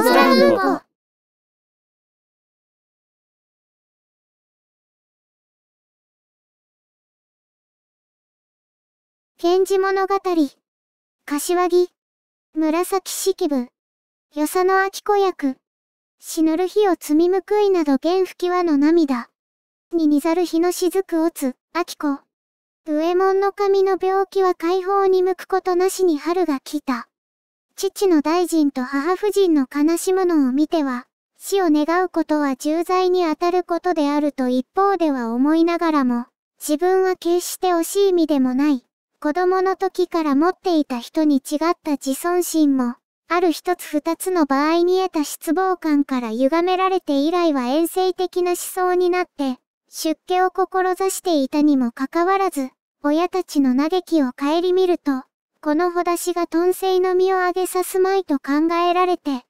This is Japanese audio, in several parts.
青空源氏物語。柏木。紫式部。与謝野明子役。死ぬる日を積み報いなど玄吹きはの涙。ににざる日の雫をつ、明子。右衛門の髪の病気は解放に向くことなしに春が来た。父の大臣と母夫人の悲しむのを見ては、死を願うことは重罪にあたることであると一方では思いながらも、自分は決して惜しい身でもない。子供の時から持っていた人に違った自尊心も、ある一つ二つの場合に得た失望感から歪められて以来は遠征的な思想になって、出家を志していたにもかかわらず、親たちの嘆きを顧みると、このほだしがトンセイの実をあげさすまいと考えられて、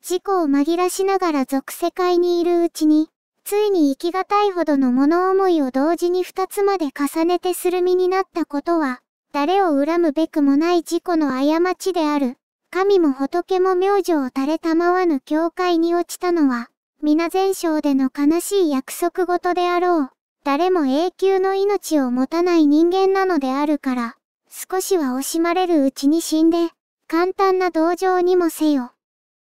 事故を紛らしながら俗世界にいるうちに、ついに生きがたいほどの物思いを同時に二つまで重ねてする身になったことは、誰を恨むべくもない事故の過ちである。神も仏も明星を垂れたまわぬ境界に落ちたのは、皆前哨での悲しい約束事であろう。誰も永久の命を持たない人間なのであるから。少しは惜しまれるうちに死んで、簡単な同情にもせよ。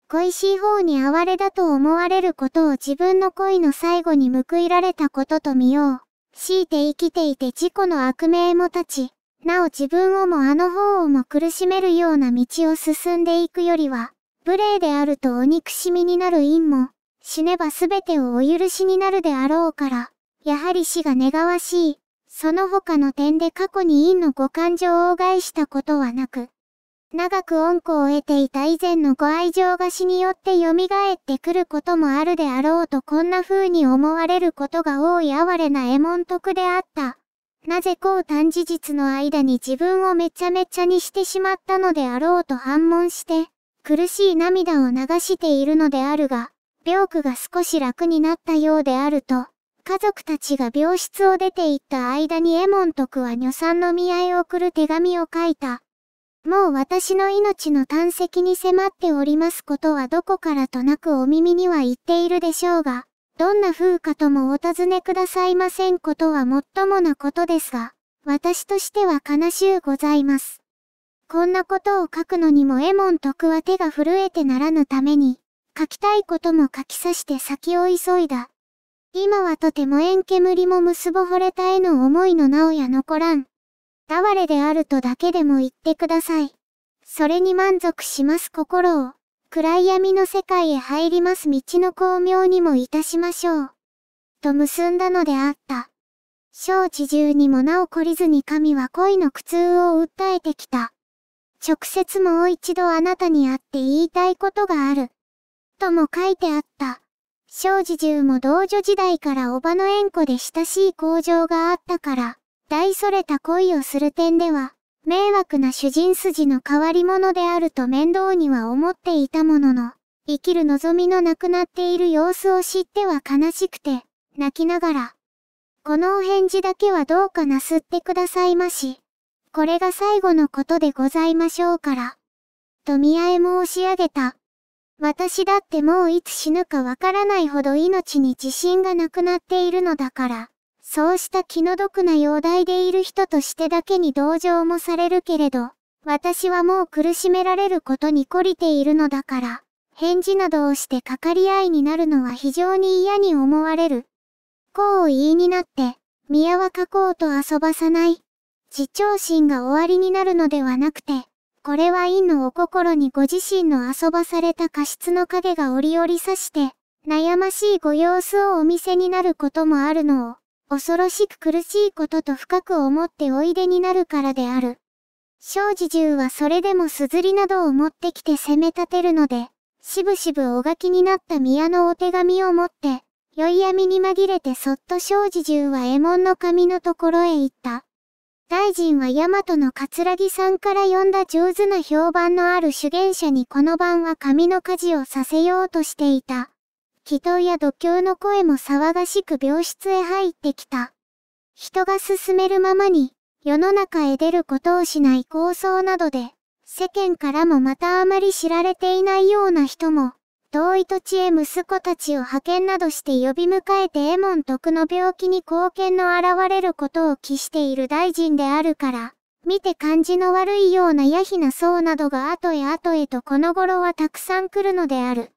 恋しい方に哀れだと思われることを自分の恋の最後に報いられたことと見よう。強いて生きていて自己の悪名も立ち、なお自分をもあの方をも苦しめるような道を進んでいくよりは、無礼であるとお憎しみになる因も、死ねば全てをお許しになるであろうから、やはり死が願わしい。その他の点で過去に院のご感情を害したことはなく、長く恩子を得ていた以前のご愛情が死によって蘇ってくることもあるであろうとこんな風に思われることが多い哀れな絵文徳であった。なぜこう短事実の間に自分をめちゃめちゃにしてしまったのであろうと反問して、苦しい涙を流しているのであるが、病苦が少し楽になったようであると、家族たちが病室を出て行った間にエモン徳は女さんの見合いを送る手紙を書いた。もう私の命の探石に迫っておりますことはどこからとなくお耳には言っているでしょうが、どんな風かともお尋ねくださいませんことはもっともなことですが、私としては悲しゅうございます。こんなことを書くのにもエモン徳は手が震えてならぬために、書きたいことも書きさして先を急いだ。今はとても縁煙も結ぼ惚れた絵の思いのなおや残らん。われであるとだけでも言ってください。それに満足します心を、暗闇の世界へ入ります道の巧妙にもいたしましょう。と結んだのであった。小地中にもなお懲りずに神は恋の苦痛を訴えてきた。直接もう一度あなたに会って言いたいことがある。とも書いてあった。庄司中も道女時代から叔母の縁故で親しい工場があったから、大それた恋をする点では、迷惑な主人筋の変わり者であると面倒には思っていたものの、生きる望みのなくなっている様子を知っては悲しくて、泣きながら、このお返事だけはどうかなすってくださいまし。これが最後のことでございましょうから。と見合い申し上げた。私だってもういつ死ぬかわからないほど命に自信がなくなっているのだから、そうした気の毒な容体でいる人としてだけに同情もされるけれど、私はもう苦しめられることに懲りているのだから、返事などをしてかかり合いになるのは非常に嫌に思われる。こう言いになって、宮は書こうと遊ばさない。自重心が終わりになるのではなくて、これは陰のお心にご自身の遊ばされた過失の影が折々刺して、悩ましいご様子をお見せになることもあるのを、恐ろしく苦しいことと深く思っておいでになるからである。庄司獣はそれでも硯などを持ってきて攻め立てるので、しぶしぶお書きになった宮のお手紙を持って、宵闇に紛れてそっと庄司獣は絵門の髪のところへ行った。大臣は大和の桂木さんから呼んだ上手な評判のある主言者にこの晩は髪の事をさせようとしていた。祈祷や度胸の声も騒がしく病室へ入ってきた。人が進めるままに、世の中へ出ることをしない構想などで、世間からもまたあまり知られていないような人も、遠い土地へ息子たちを派遣などして呼び迎えてエモン徳の病気に貢献の現れることを期している大臣であるから、見て感じの悪いようなヤヒな層などが後へ後へとこの頃はたくさん来るのである。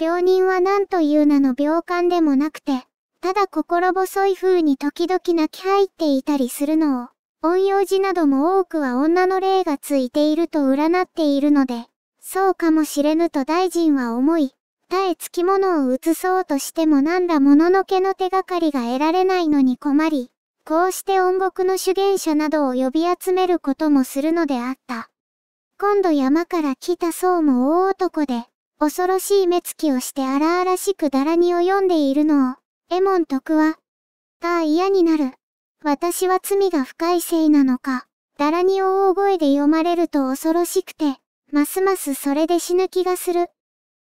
病人は何という名の病感でもなくて、ただ心細い風に時々泣き入っていたりするのを、音用字なども多くは女の霊がついていると占っているので、そうかもしれぬと大臣は思い、絶えつきものを移そうとしても何らもののけの手がかりが得られないのに困り、こうして音国の主言者などを呼び集めることもするのであった。今度山から来た僧も大男で、恐ろしい目つきをして荒々しくだらに及んでいるのを、エモン徳は、ああ嫌になる。私は罪が深いせいなのか、だらに大声で読まれると恐ろしくて、ますますそれで死ぬ気がする。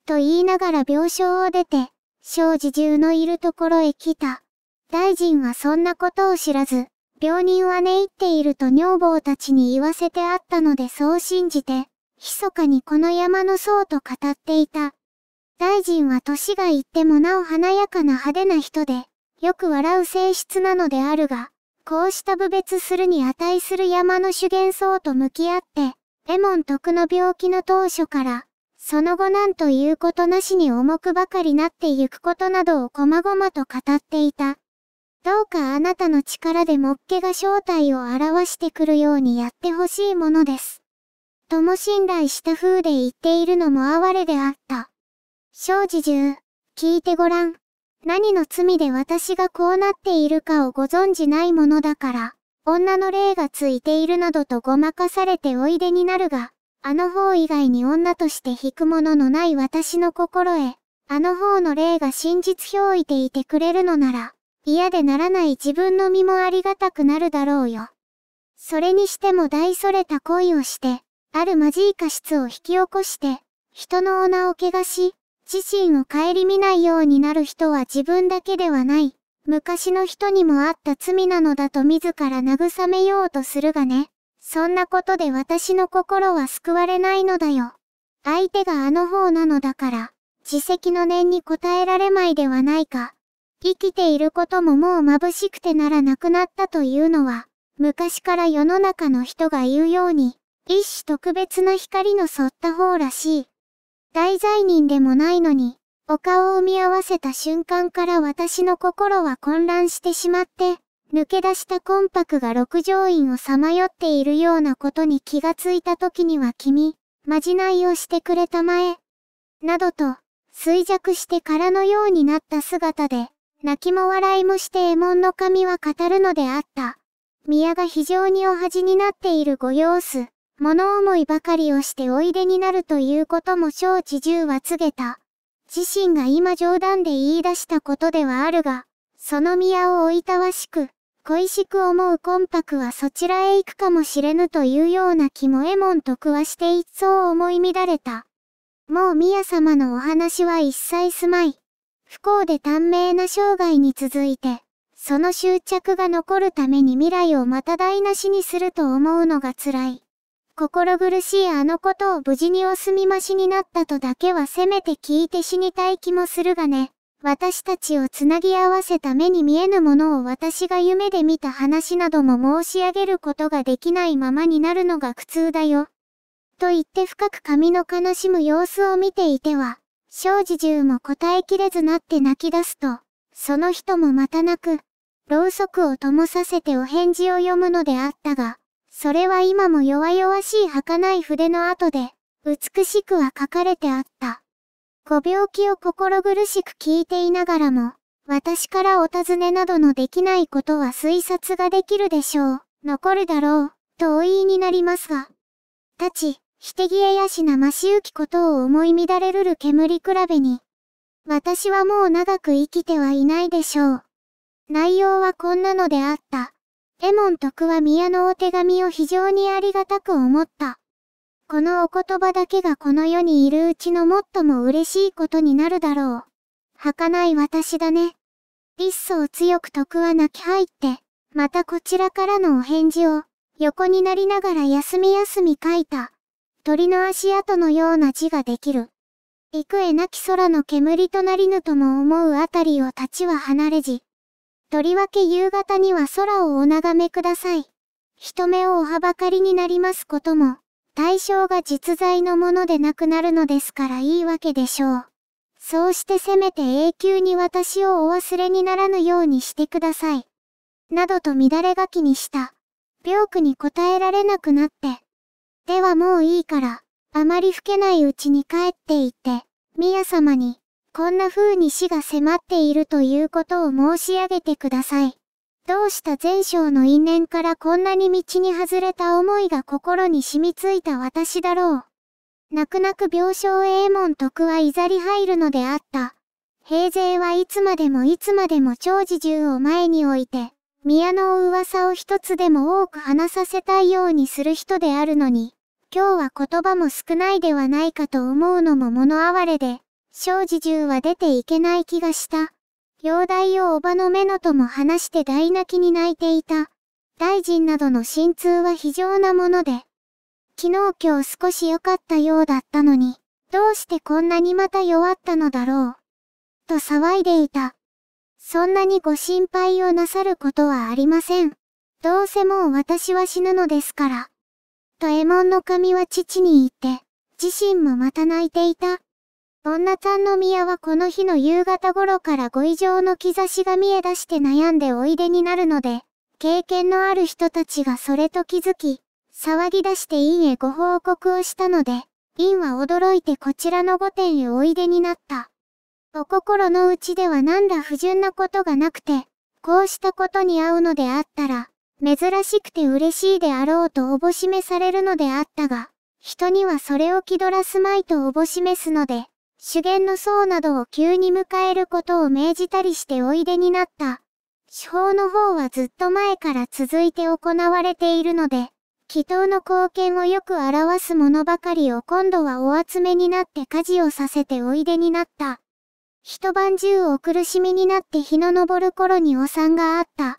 と言いながら病床を出て、庄司中のいるところへ来た。大臣はそんなことを知らず、病人は寝入っていると女房たちに言わせてあったのでそう信じて、密かにこの山の層と語っていた。大臣は年がいってもなお華やかな派手な人で、よく笑う性質なのであるが、こうした部別するに値する山の主験層と向き合って、レモン徳の病気の当初から、その後なんということなしに重くばかりなってゆくことなどをこまごまと語っていた。どうかあなたの力でもっけが正体を表してくるようにやってほしいものです。とも信頼した風で言っているのも哀れであった。正直中、聞いてごらん。何の罪で私がこうなっているかをご存じないものだから。女の霊がついているなどとごまかされておいでになるが、あの方以外に女として引くもののない私の心へ、あの方の霊が真実表いていてくれるのなら、嫌でならない自分の身もありがたくなるだろうよ。それにしても大それた恋をして、あるまじい過失を引き起こして、人の女を怪我し、自身を顧みないようになる人は自分だけではない。昔の人にもあった罪なのだと自ら慰めようとするがね。そんなことで私の心は救われないのだよ。相手があの方なのだから、自責の念に応えられまいではないか。生きていることももう眩しくてならなくなったというのは、昔から世の中の人が言うように、一種特別な光の沿った方らしい。大罪人でもないのに、お顔を見合わせた瞬間から私の心は混乱してしまって、抜け出したコンパクが六条院をさまよっているようなことに気がついた時には君、まじないをしてくれたまえ。などと、衰弱して空のようになった姿で、泣きも笑いもして絵門の神は語るのであった。宮が非常にお恥になっているご様子、物思いばかりをしておいでになるということも承知十は告げた。自身が今冗談で言い出したことではあるが、その宮をおいたわしく、恋しく思う魂魄はそちらへ行くかもしれぬというような気もエモンと食わして一層思い乱れた。もう宮様のお話は一切すまい。不幸で短命な生涯に続いて、その執着が残るために未来をまた台無しにすると思うのが辛い。心苦しいあのことを無事にお済みましになったとだけはせめて聞いて死にたい気もするがね。私たちをつなぎ合わせた目に見えぬものを私が夢で見た話なども申し上げることができないままになるのが苦痛だよ。と言って深く髪の悲しむ様子を見ていては、庄司中も答えきれずなって泣き出すと、その人もまた泣く、ろうそくを灯させてお返事を読むのであったが、それは今も弱々しい儚い筆の跡で、美しくは書かれてあった。ご病気を心苦しく聞いていながらも、私からお尋ねなどのできないことは推察ができるでしょう。残るだろう、とお言いになりますが。たち、ひてぎえやしなましゆきことを思い乱れるる煙比べに。私はもう長く生きてはいないでしょう。内容はこんなのであった。エモン徳は宮のお手紙を非常にありがたく思った。このお言葉だけがこの世にいるうちの最も嬉しいことになるだろう。儚い私だね。一層強く徳は泣き入って、またこちらからのお返事を、横になりながら休み休み書いた。鳥の足跡のような字ができる。幾重なき空の煙となりぬとも思うあたりを立ちは離れじ。とりわけ夕方には空をお眺めください。人目をおはばかりになりますことも、対象が実在のものでなくなるのですからいいわけでしょう。そうしてせめて永久に私をお忘れにならぬようにしてください。などと乱れ書きにした。病句に答えられなくなって。ではもういいから、あまり老けないうちに帰っていって、宮様に、こんな風に死が迫っているということを申し上げてください。どうした前哨の因縁からこんなに道に外れた思いが心に染みついた私だろう。泣く泣く病床衛門徳はいざり入るのであった。平勢はいつまでもいつまでも長寿銃を前に置いて、宮の噂を一つでも多く話させたいようにする人であるのに、今日は言葉も少ないではないかと思うのも物哀れで、庄司中は出ていけない気がした。容体をおばの目のとも話して大泣きに泣いていた。大臣などの心痛は非常なもので。昨日今日少し良かったようだったのに、どうしてこんなにまた弱ったのだろう。と騒いでいた。そんなにご心配をなさることはありません。どうせもう私は死ぬのですから。とエモンの神は父に言って、自身もまた泣いていた。そんなちゃんの宮はこの日の夕方頃からご異常の兆しが見え出して悩んでおいでになるので、経験のある人たちがそれと気づき、騒ぎ出して院へご報告をしたので、院は驚いてこちらの御殿へおいでになった。お心のうちでは何ら不純なことがなくて、こうしたことに会うのであったら、珍しくて嬉しいであろうとおぼしめされるのであったが、人にはそれを気取らすまいとおぼしめすので、主言の僧などを急に迎えることを命じたりしておいでになった。手法の方はずっと前から続いて行われているので、祈祷の貢献をよく表すものばかりを今度はお集めになって家事をさせておいでになった。一晩中お苦しみになって日の昇る頃にお産があった。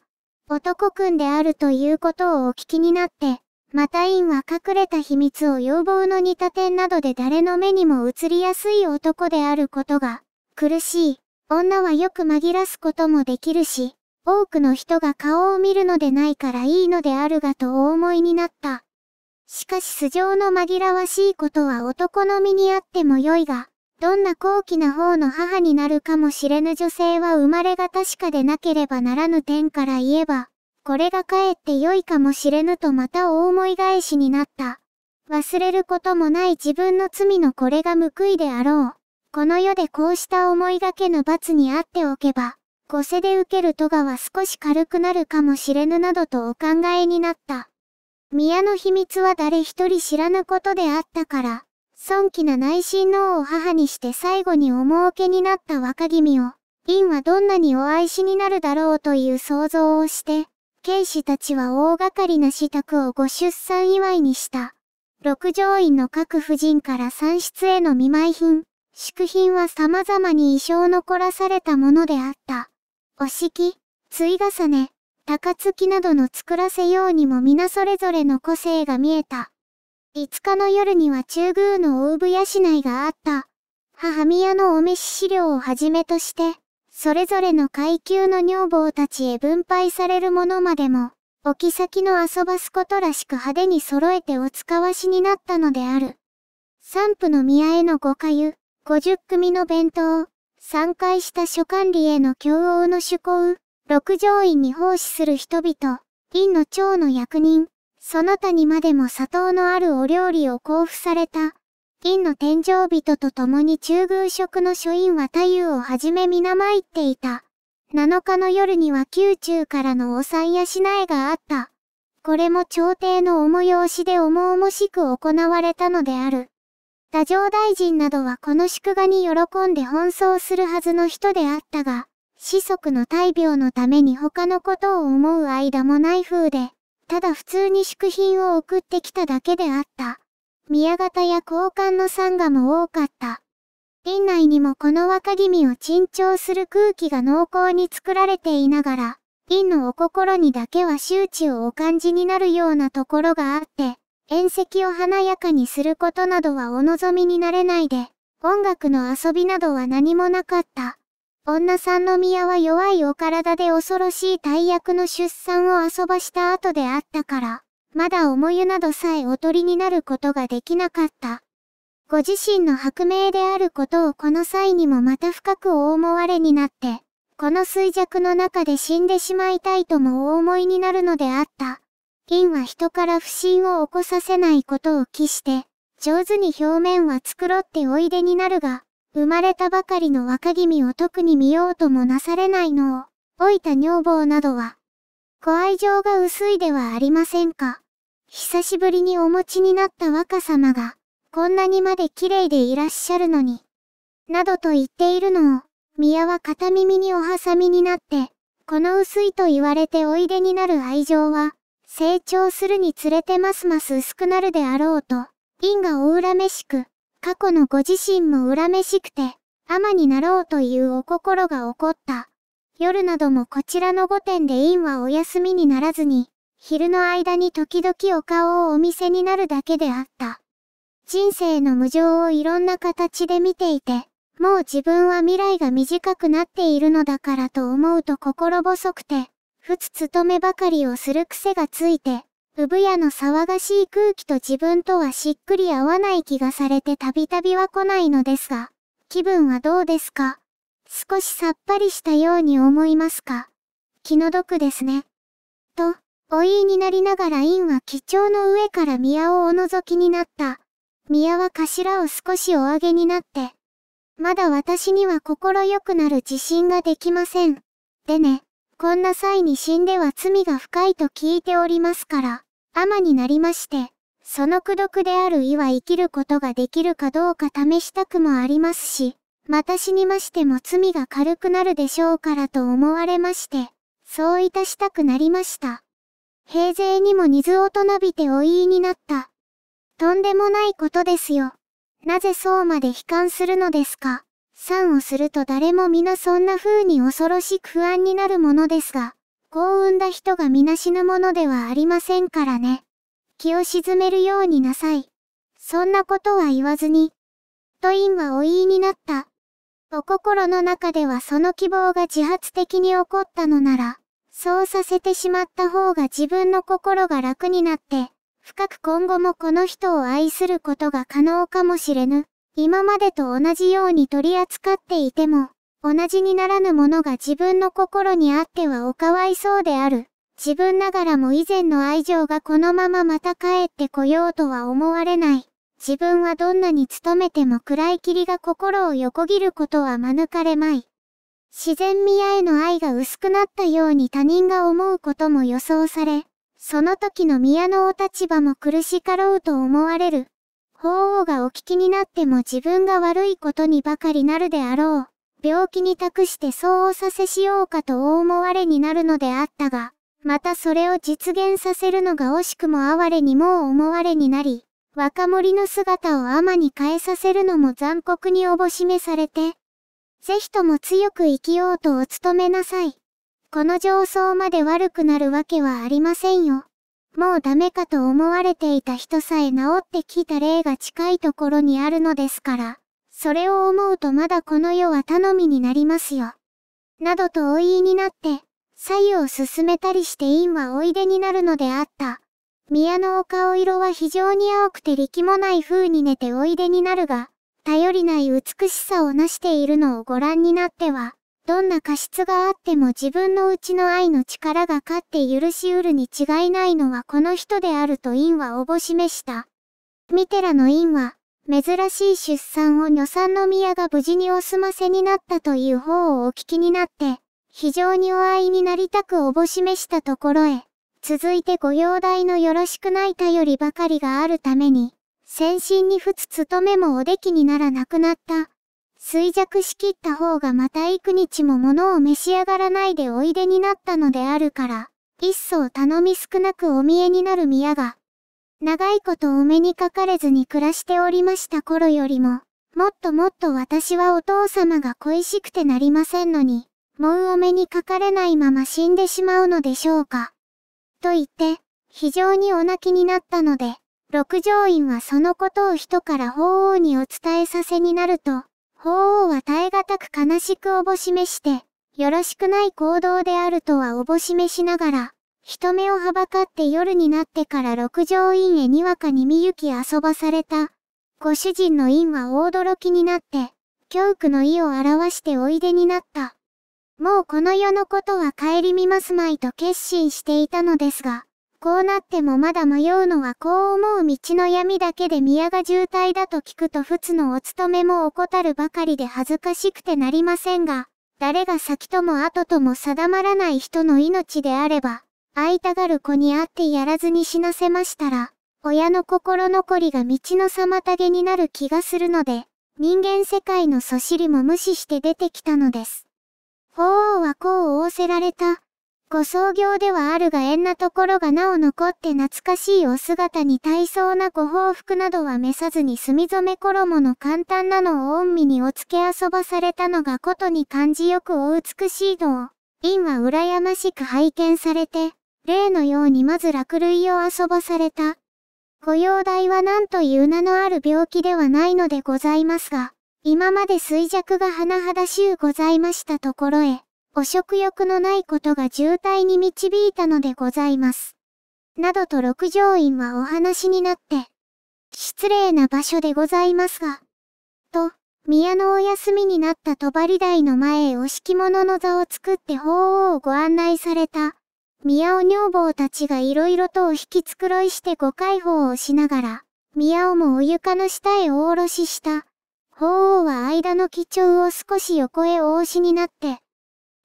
男君であるということをお聞きになって、また院は隠れた秘密を要望の似た点などで誰の目にも映りやすい男であることが苦しい。女はよく紛らすこともできるし、多くの人が顔を見るのでないからいいのであるがとお思いになった。しかし素性の紛らわしいことは男の身にあっても良いが、どんな高貴な方の母になるかもしれぬ女性は生まれが確かでなければならぬ点から言えば、これがかえって良いかもしれぬとまた大思い返しになった。忘れることもない自分の罪のこれが報いであろう。この世でこうした思いがけぬ罰にあっておけば、小せで受ける咎は少し軽くなるかもしれぬなどとお考えになった。宮の秘密は誰一人知らぬことであったから、尊気な内心王を母にして最後にお儲けになった若君を、院はどんなにお愛しになるだろうという想像をして、剣士たちは大掛かりな支度をご出産祝いにした。六条院の各婦人から産出への見舞い品、祝品は様々に衣装残らされたものであった。お式、追重ね、高月などの作らせようにも皆それぞれの個性が見えた。5日の夜には中宮の大部屋市内があった。母宮のお召し資料をはじめとして、それぞれの階級の女房たちへ分配されるものまでも、置き先の遊ばすことらしく派手に揃えてお使わしになったのである。三婦の宮への五かゆ、五十組の弁当、三回した諸管理への共応の趣向、六条院に奉仕する人々、院の長の役人、その他にまでも砂糖のあるお料理を交付された。院の天井人と共に中宮職の諸院は太夫をはじめ皆参っていた。7日の夜には宮中からのお産やしないがあった。これも朝廷のい催しで重々しく行われたのである。太政大臣などはこの祝賀に喜んで奔走するはずの人であったが、子息の大病のために他のことを思う間もない風で、ただ普通に祝品を送ってきただけであった。宮形や交換の参賀も多かった。院内にもこの若君を珍重する空気が濃厚に作られていながら、院のお心にだけは周知をお感じになるようなところがあって、宴席を華やかにすることなどはお望みになれないで、音楽の遊びなどは何もなかった。女さんの宮は弱いお体で恐ろしい大役の出産を遊ばした後であったから。まだ重湯などさえおとりになることができなかった。ご自身の薄命であることをこの際にもまた深くお思われになって、この衰弱の中で死んでしまいたいともお思いになるのであった。銀は人から不信を起こさせないことを期して、上手に表面は繕っておいでになるが、生まれたばかりの若君を特に見ようともなされないのを、老いた女房などは、ご愛情が薄いではありませんか。久しぶりにお持ちになった若様が、こんなにまで綺麗でいらっしゃるのに、などと言っているのを、宮は片耳におはさみになって、この薄いと言われておいでになる愛情は、成長するにつれてますます薄くなるであろうと、因がお恨めしく、過去のご自身も恨めしくて、天になろうというお心が起こった。夜などもこちらの御殿で院はお休みにならずに、昼の間に時々お顔をお見せになるだけであった。人生の無常をいろんな形で見ていて、もう自分は未来が短くなっているのだからと思うと心細くて、ふつつとめばかりをする癖がついて、産屋の騒がしい空気と自分とはしっくり合わない気がされてたびたびは来ないのですが、気分はどうですか少しさっぱりしたように思いますか気の毒ですね。お言いになりながら院は貴重の上から宮をお覗きになった。宮は頭を少しお上げになって。まだ私には心良くなる自信ができません。でね、こんな際に死んでは罪が深いと聞いておりますから、天になりまして、その孤独である意は生きることができるかどうか試したくもありますし、また死にましても罪が軽くなるでしょうからと思われまして、そういたしたくなりました。平勢にも水をとなびてお言いになった。とんでもないことですよ。なぜそうまで悲観するのですか。賛をすると誰も皆そんな風に恐ろしく不安になるものですが、幸運だ人が皆死ぬものではありませんからね。気を沈めるようになさい。そんなことは言わずに。と院はお言いになった。お心の中ではその希望が自発的に起こったのなら、そうさせてしまった方が自分の心が楽になって、深く今後もこの人を愛することが可能かもしれぬ。今までと同じように取り扱っていても、同じにならぬものが自分の心にあってはおかわいそうである。自分ながらも以前の愛情がこのまままた帰ってこようとは思われない。自分はどんなに努めても暗い霧が心を横切ることは免れまい。自然宮への愛が薄くなったように他人が思うことも予想され、その時の宮のお立場も苦しかろうと思われる。法王がお聞きになっても自分が悪いことにばかりなるであろう。病気に託してそうさせしようかと思われになるのであったが、またそれを実現させるのが惜しくも哀れにもう思われになり、若森の姿を天に変えさせるのも残酷におぼしめされて、ぜひとも強く生きようとお勤めなさい。この上層まで悪くなるわけはありませんよ。もうダメかと思われていた人さえ治ってきた例が近いところにあるのですから、それを思うとまだこの世は頼みになりますよ。などとお言いになって、左右を進めたりして院はおいでになるのであった。宮のお顔色は非常に青くて力もない風に寝ておいでになるが、頼りない美しさを成しているのをご覧になっては、どんな過失があっても自分のうちの愛の力が勝って許しうるに違いないのはこの人であると因はおぼしめした。ミテラの因は、珍しい出産を女産の宮が無事にお済ませになったという方をお聞きになって、非常にお会いになりたくおぼしめしたところへ、続いてご容体のよろしくない頼りばかりがあるために、先進にふつ務めもおできにならなくなった。衰弱しきった方がまた幾日も物を召し上がらないでおいでになったのであるから、一層頼み少なくお見えになる宮が、長いことお目にかかれずに暮らしておりました頃よりも、もっともっと私はお父様が恋しくてなりませんのに、もうお目にかかれないまま死んでしまうのでしょうか。と言って、非常にお泣きになったので、六条院はそのことを人から法王にお伝えさせになると、法王は耐え難く悲しくおぼしめして、よろしくない行動であるとはおぼしめしながら、人目をはばかって夜になってから六条院へにわかにみゆき遊ばされた。ご主人の院は大驚きになって、教怖の意を表しておいでになった。もうこの世のことは顧みますまいと決心していたのですが、こうなってもまだ迷うのはこう思う道の闇だけで宮が渋滞だと聞くと仏のお勤めも怠るばかりで恥ずかしくてなりませんが、誰が先とも後とも定まらない人の命であれば、会いたがる子に会ってやらずに死なせましたら、親の心残りが道の妨げになる気がするので、人間世界のそしりも無視して出てきたのです。法王はこう仰せられた。ご創業ではあるが縁なところがなお残って懐かしいお姿に大層なご報復などは召さずに墨染め衣の簡単なのを恩美にお付け遊ばされたのがことに感じよくお美しいのを、院は羨ましく拝見されて、例のようにまず落類を遊ばされた。ご容体は何という名のある病気ではないのでございますが、今まで衰弱が甚だしゅうございましたところへ。お食欲のないことが渋滞に導いたのでございます。などと六条院はお話になって、失礼な場所でございますが、と、宮のお休みになった帳台の前へお敷物の座を作って法凰をご案内された、宮尾女房たちが色々とお引き繕いしてご解放をしながら、宮尾もお床の下へお下ろしした。法凰は間の貴重を少し横へお押しになって、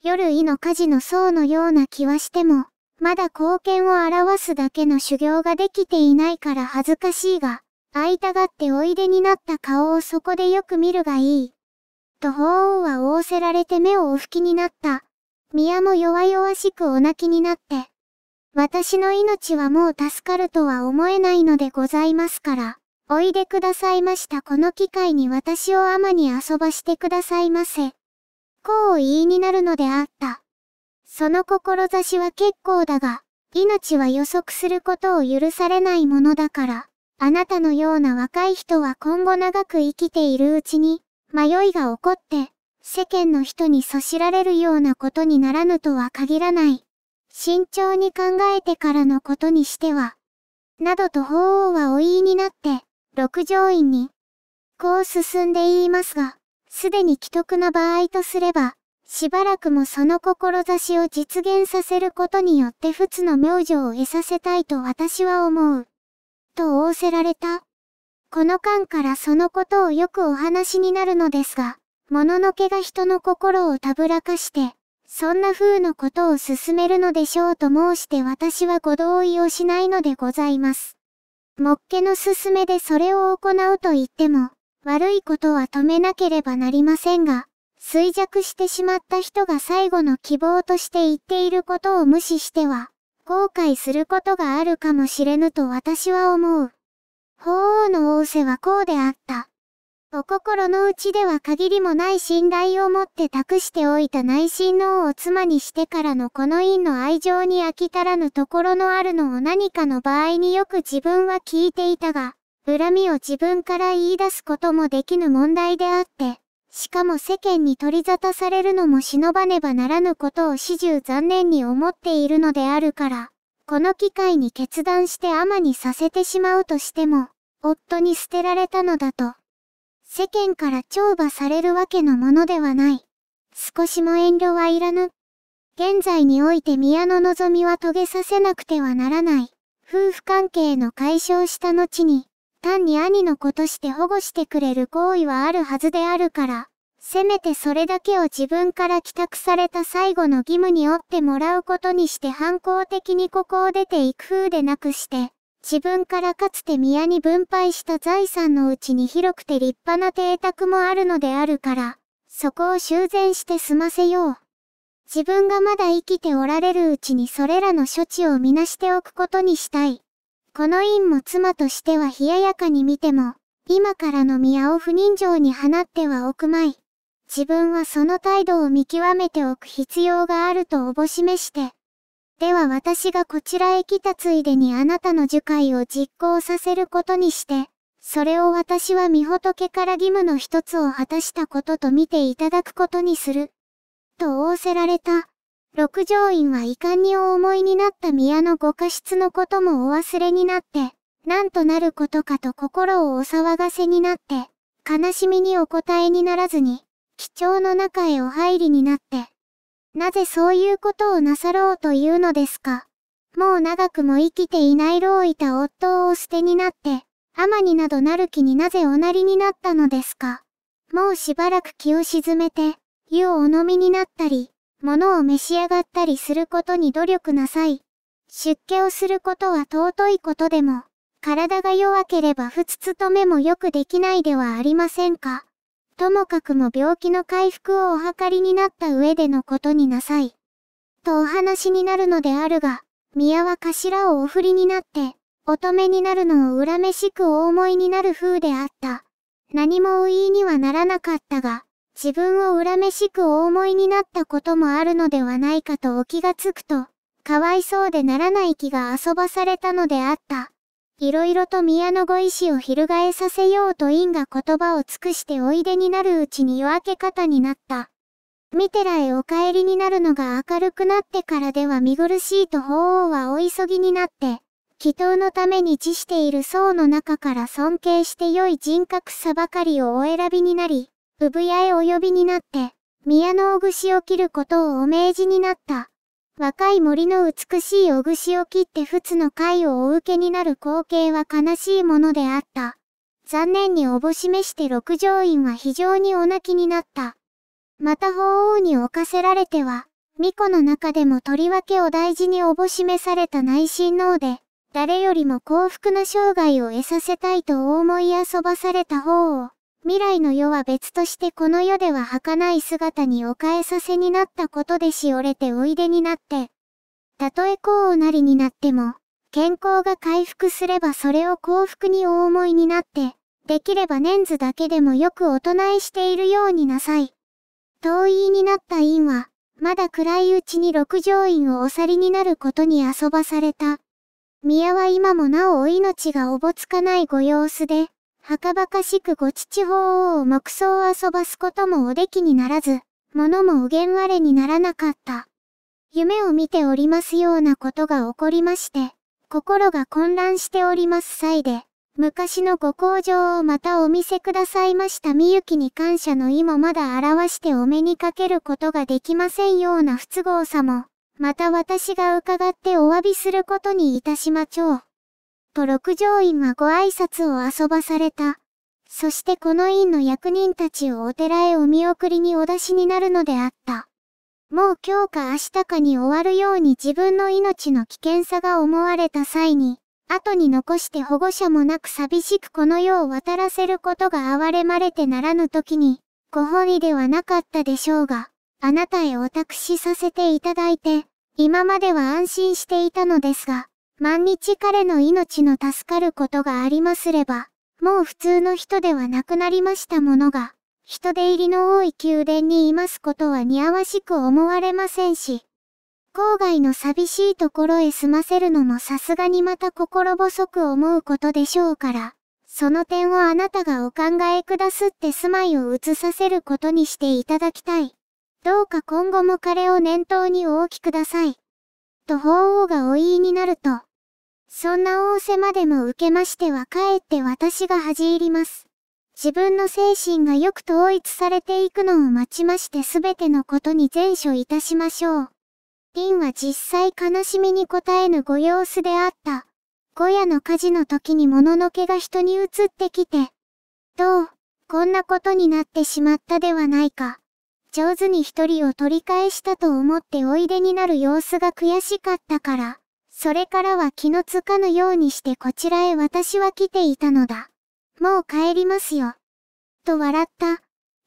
夜井の火事の層のような気はしても、まだ貢献を表すだけの修行ができていないから恥ずかしいが、会いたがっておいでになった顔をそこでよく見るがいい。と法王は仰せられて目をお吹きになった。宮も弱々しくお泣きになって。私の命はもう助かるとは思えないのでございますから、おいでくださいましたこの機会に私を天に遊ばしてくださいませ。構言いになるのであった。その志は結構だが、命は予測することを許されないものだから、あなたのような若い人は今後長く生きているうちに、迷いが起こって、世間の人にそしられるようなことにならぬとは限らない。慎重に考えてからのことにしては、などと法王はお言いになって、六条院に、こう進んで言いますが、すでに既得な場合とすれば、しばらくもその志を実現させることによって仏の名字を得させたいと私は思う。と仰せられた。この間からそのことをよくお話になるのですが、もののけが人の心をたぶらかして、そんな風のことを進めるのでしょうと申して私はご同意をしないのでございます。もっけの勧めでそれを行うと言っても、悪いことは止めなければなりませんが、衰弱してしまった人が最後の希望として言っていることを無視しては、後悔することがあるかもしれぬと私は思う。法王の王せはこうであった。お心の内では限りもない信頼を持って託しておいた内心の王を妻にしてからのこの院の愛情に飽き足らぬところのあるのを何かの場合によく自分は聞いていたが、恨みを自分から言い出すこともできぬ問題であって、しかも世間に取り沙汰されるのも忍ばねばならぬことを始終残念に思っているのであるから、この機会に決断して天にさせてしまうとしても、夫に捨てられたのだと。世間から懲罰されるわけのものではない。少しも遠慮はいらぬ。現在において宮の望みは遂げさせなくてはならない。夫婦関係の解消した後に、単に兄の子として保護してくれる行為はあるはずであるから、せめてそれだけを自分から帰宅された最後の義務に負ってもらうことにして反抗的にここを出ていく風でなくして、自分からかつて宮に分配した財産のうちに広くて立派な邸宅もあるのであるから、そこを修繕して済ませよう。自分がまだ生きておられるうちにそれらの処置をみなしておくことにしたい。この院も妻としては冷ややかに見ても、今からの宮を不人情に放ってはおくまい。自分はその態度を見極めておく必要があるとおぼしめして。では私がこちらへ来たついでにあなたの樹海を実行させることにして、それを私は御仏から義務の一つを果たしたことと見ていただくことにする。と仰せられた。六条院は遺憾にお思いになった宮のご過失のこともお忘れになって、何となることかと心をお騒がせになって、悲しみにお答えにならずに、貴重の中へお入りになって、なぜそういうことをなさろうというのですか。もう長くも生きていない老いた夫をお捨てになって、天になどなる気になぜおなりになったのですか。もうしばらく気を沈めて、湯をお飲みになったり、物を召し上がったりすることに努力なさい。出家をすることは尊いことでも、体が弱ければ不つとめもよくできないではありませんか。ともかくも病気の回復をお図りになった上でのことになさい。とお話になるのであるが、宮は頭をお振りになって、乙女になるのを恨めしくお思いになる風であった。何もお言いにはならなかったが、自分を恨めしくお思いになったこともあるのではないかとお気がつくと、かわいそうでならない気が遊ばされたのであった。いろいろと宮のご意志を翻させようと因が言葉を尽くしておいでになるうちに夜明け方になった。見てらへお帰りになるのが明るくなってからでは見苦しいと法王はお急ぎになって、祈祷のために辞している僧の中から尊敬して良い人格さばかりをお選びになり、産屋へお呼びになって、宮のお串を切ることをお命じになった。若い森の美しいお串を切って仏の会をお受けになる光景は悲しいものであった。残念におぼしめして六条院は非常にお泣きになった。また法王に犯せられては、巫女の中でもとりわけを大事におぼしめされた内親王で、誰よりも幸福な生涯を得させたいとお思い遊ばされた方を、未来の世は別としてこの世では儚い姿にお返させになったことでしおれておいでになって、たとえ幸をなりになっても、健康が回復すればそれを幸福にお思いになって、できれば年図だけでもよくお唱えしているようになさい。遠いになった院は、まだ暗いうちに六条院をお去りになることに遊ばされた。宮は今もなおお命がおぼつかないご様子で、はかばかしくご父法王を黙想を遊ばすこともおできにならず、物もおげんわれにならなかった。夢を見ておりますようなことが起こりまして、心が混乱しております際で、昔のご工場をまたお見せくださいましたみゆきに感謝の意もまだ表してお目にかけることができませんような不都合さも、また私が伺ってお詫びすることにいたしまちょう。と六条院はご挨拶を遊ばされた。そしてこの院の役人たちをお寺へお見送りにお出しになるのであった。もう今日か明日かに終わるように自分の命の危険さが思われた際に、後に残して保護者もなく寂しくこの世を渡らせることが哀れまれてならぬ時に、ご本意ではなかったでしょうが、あなたへお託しさせていただいて、今までは安心していたのですが、万日彼の命の助かることがありますれば、もう普通の人ではなくなりましたものが、人出入りの多い宮殿にいますことは似合わしく思われませんし、郊外の寂しいところへ住ませるのもさすがにまた心細く思うことでしょうから、その点をあなたがお考えくだすって住まいを移させることにしていただきたい。どうか今後も彼を念頭にお置きください。と法王がお言いになると、そんな仰せまでも受けましてはかえって私が恥入ります。自分の精神がよく統一されていくのを待ちましてすべてのことに善処いたしましょう。ンは実際悲しみに応えぬご様子であった。小屋の火事の時に物の毛が人に移ってきて、どう、こんなことになってしまったではないか。上手に一人を取り返したと思っておいでになる様子が悔しかったから、それからは気のつかぬようにしてこちらへ私は来ていたのだ。もう帰りますよ。と笑った。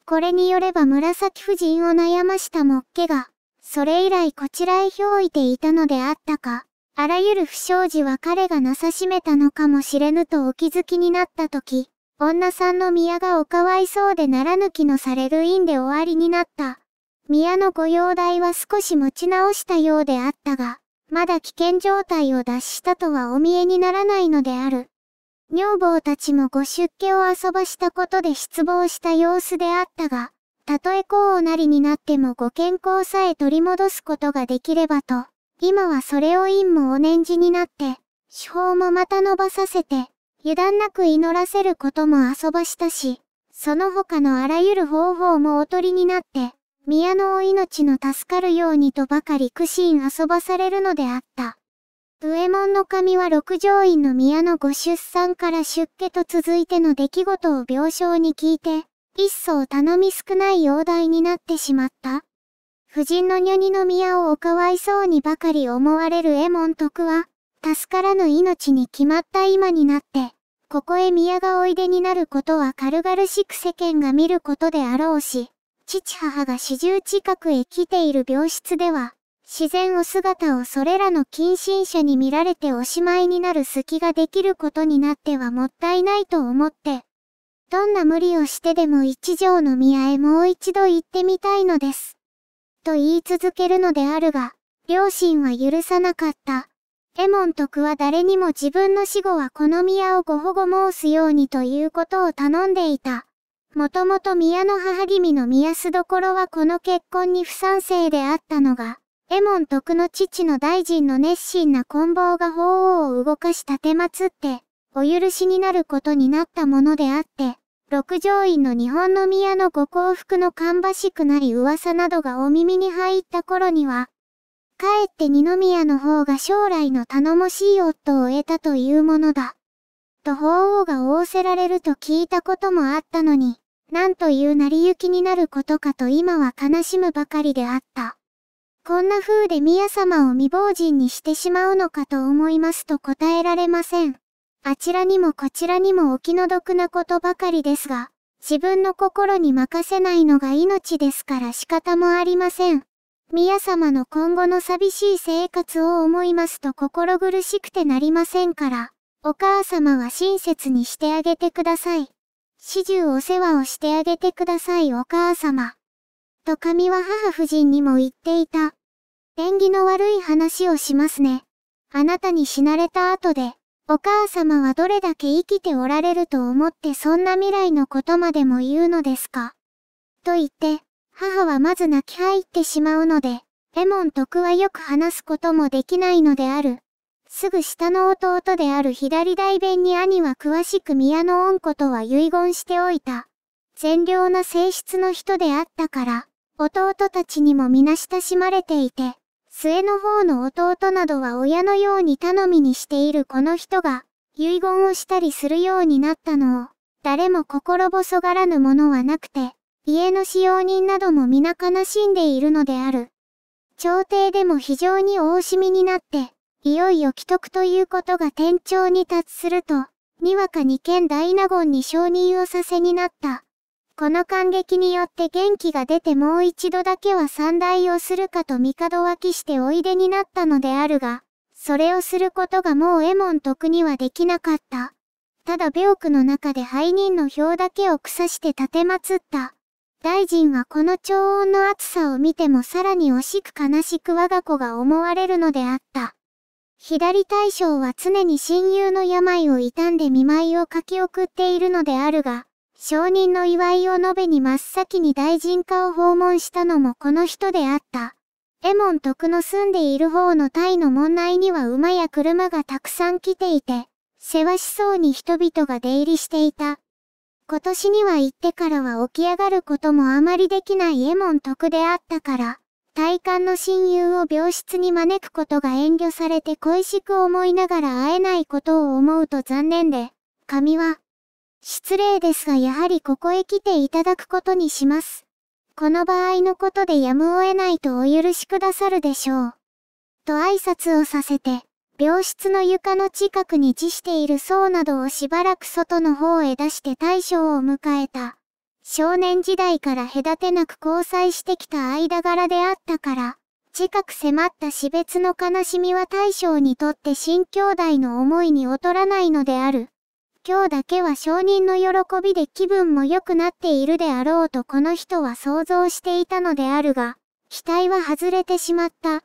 これによれば紫夫人を悩ましたもっけが、それ以来こちらへ憑いていたのであったか、あらゆる不祥事は彼がなさしめたのかもしれぬとお気づきになったとき、女さんの宮がおかわいそうでならぬ気のされる院で終わりになった。宮の御用代は少し持ち直したようであったが、まだ危険状態を脱したとはお見えにならないのである。女房たちもご出家を遊ばしたことで失望した様子であったが、たとえこうなりになってもご健康さえ取り戻すことができればと、今はそれを院もお念じになって、手法もまた伸ばさせて、油断なく祈らせることも遊ばしたし、その他のあらゆる方法もおとりになって、宮のお命の助かるようにとばかり苦心遊ばされるのであった。上門の神は六条院の宮のご出産から出家と続いての出来事を病床に聞いて、一層頼み少ない容体になってしまった。夫人の女にの宮をおかわいそうにばかり思われるエ門徳は、助からぬ命に決まった今になって、ここへ宮がおいでになることは軽々しく世間が見ることであろうし、父母が四十近くへ来ている病室では、自然お姿をそれらの近親者に見られておしまいになる隙ができることになってはもったいないと思って、どんな無理をしてでも一条の宮へもう一度行ってみたいのです。と言い続けるのであるが、両親は許さなかった。エモン徳は誰にも自分の死後はこの宮をご保護申すようにということを頼んでいた。もともと宮の母君の宮須どころはこの結婚に不賛成であったのが、エモン徳の父の大臣の熱心な棍棒が法王を動かし立てまつって、お許しになることになったものであって、六条院の日本の宮のご幸福の芳しくなり噂などがお耳に入った頃には、かえって二宮の方が将来の頼もしい夫を得たというものだ。と法王が仰せられると聞いたこともあったのに、なんという成り行きになることかと今は悲しむばかりであった。こんな風で宮様を未亡人にしてしまうのかと思いますと答えられません。あちらにもこちらにもお気の毒なことばかりですが、自分の心に任せないのが命ですから仕方もありません。宮様の今後の寂しい生活を思いますと心苦しくてなりませんから、お母様は親切にしてあげてください。始終お世話をしてあげてくださいお母様。と神は母夫人にも言っていた。縁起の悪い話をしますね。あなたに死なれた後で、お母様はどれだけ生きておられると思ってそんな未来のことまでも言うのですか。と言って、母はまず泣き入ってしまうので、レモン徳はよく話すこともできないのである。すぐ下の弟である左大弁に兄は詳しく宮の恩子とは遺言しておいた。善良な性質の人であったから、弟たちにも皆親しまれていて、末の方の弟などは親のように頼みにしているこの人が、遺言をしたりするようになったのを、誰も心細がらぬものはなくて、家の使用人なども皆悲しんでいるのである。朝廷でも非常に大しみになって、いよいよ既得ということが天長に達すると、にわかに県大納言に承認をさせになった。この感激によって元気が出てもう一度だけは三大をするかと帝はしておいでになったのであるが、それをすることがもうエモン徳にはできなかった。ただ病苦の中で背任の表だけを草して立てまつった。大臣はこの超音の暑さを見てもさらに惜しく悲しく我が子が思われるのであった。左大将は常に親友の病を悼んで見舞いを書き送っているのであるが、承認の祝いを述べに真っ先に大臣家を訪問したのもこの人であった。エモン徳の住んでいる方のタイの門内には馬や車がたくさん来ていて、せわしそうに人々が出入りしていた。今年には行ってからは起き上がることもあまりできないエモン徳であったから、体感の親友を病室に招くことが遠慮されて恋しく思いながら会えないことを思うと残念で、神は、失礼ですがやはりここへ来ていただくことにします。この場合のことでやむを得ないとお許しくださるでしょう。と挨拶をさせて、病室の床の近くに置している層などをしばらく外の方へ出して大将を迎えた。少年時代から隔てなく交際してきた間柄であったから、近く迫った死別の悲しみは大将にとって新兄弟の思いに劣らないのである。今日だけは証人の喜びで気分も良くなっているであろうとこの人は想像していたのであるが、期待は外れてしまった。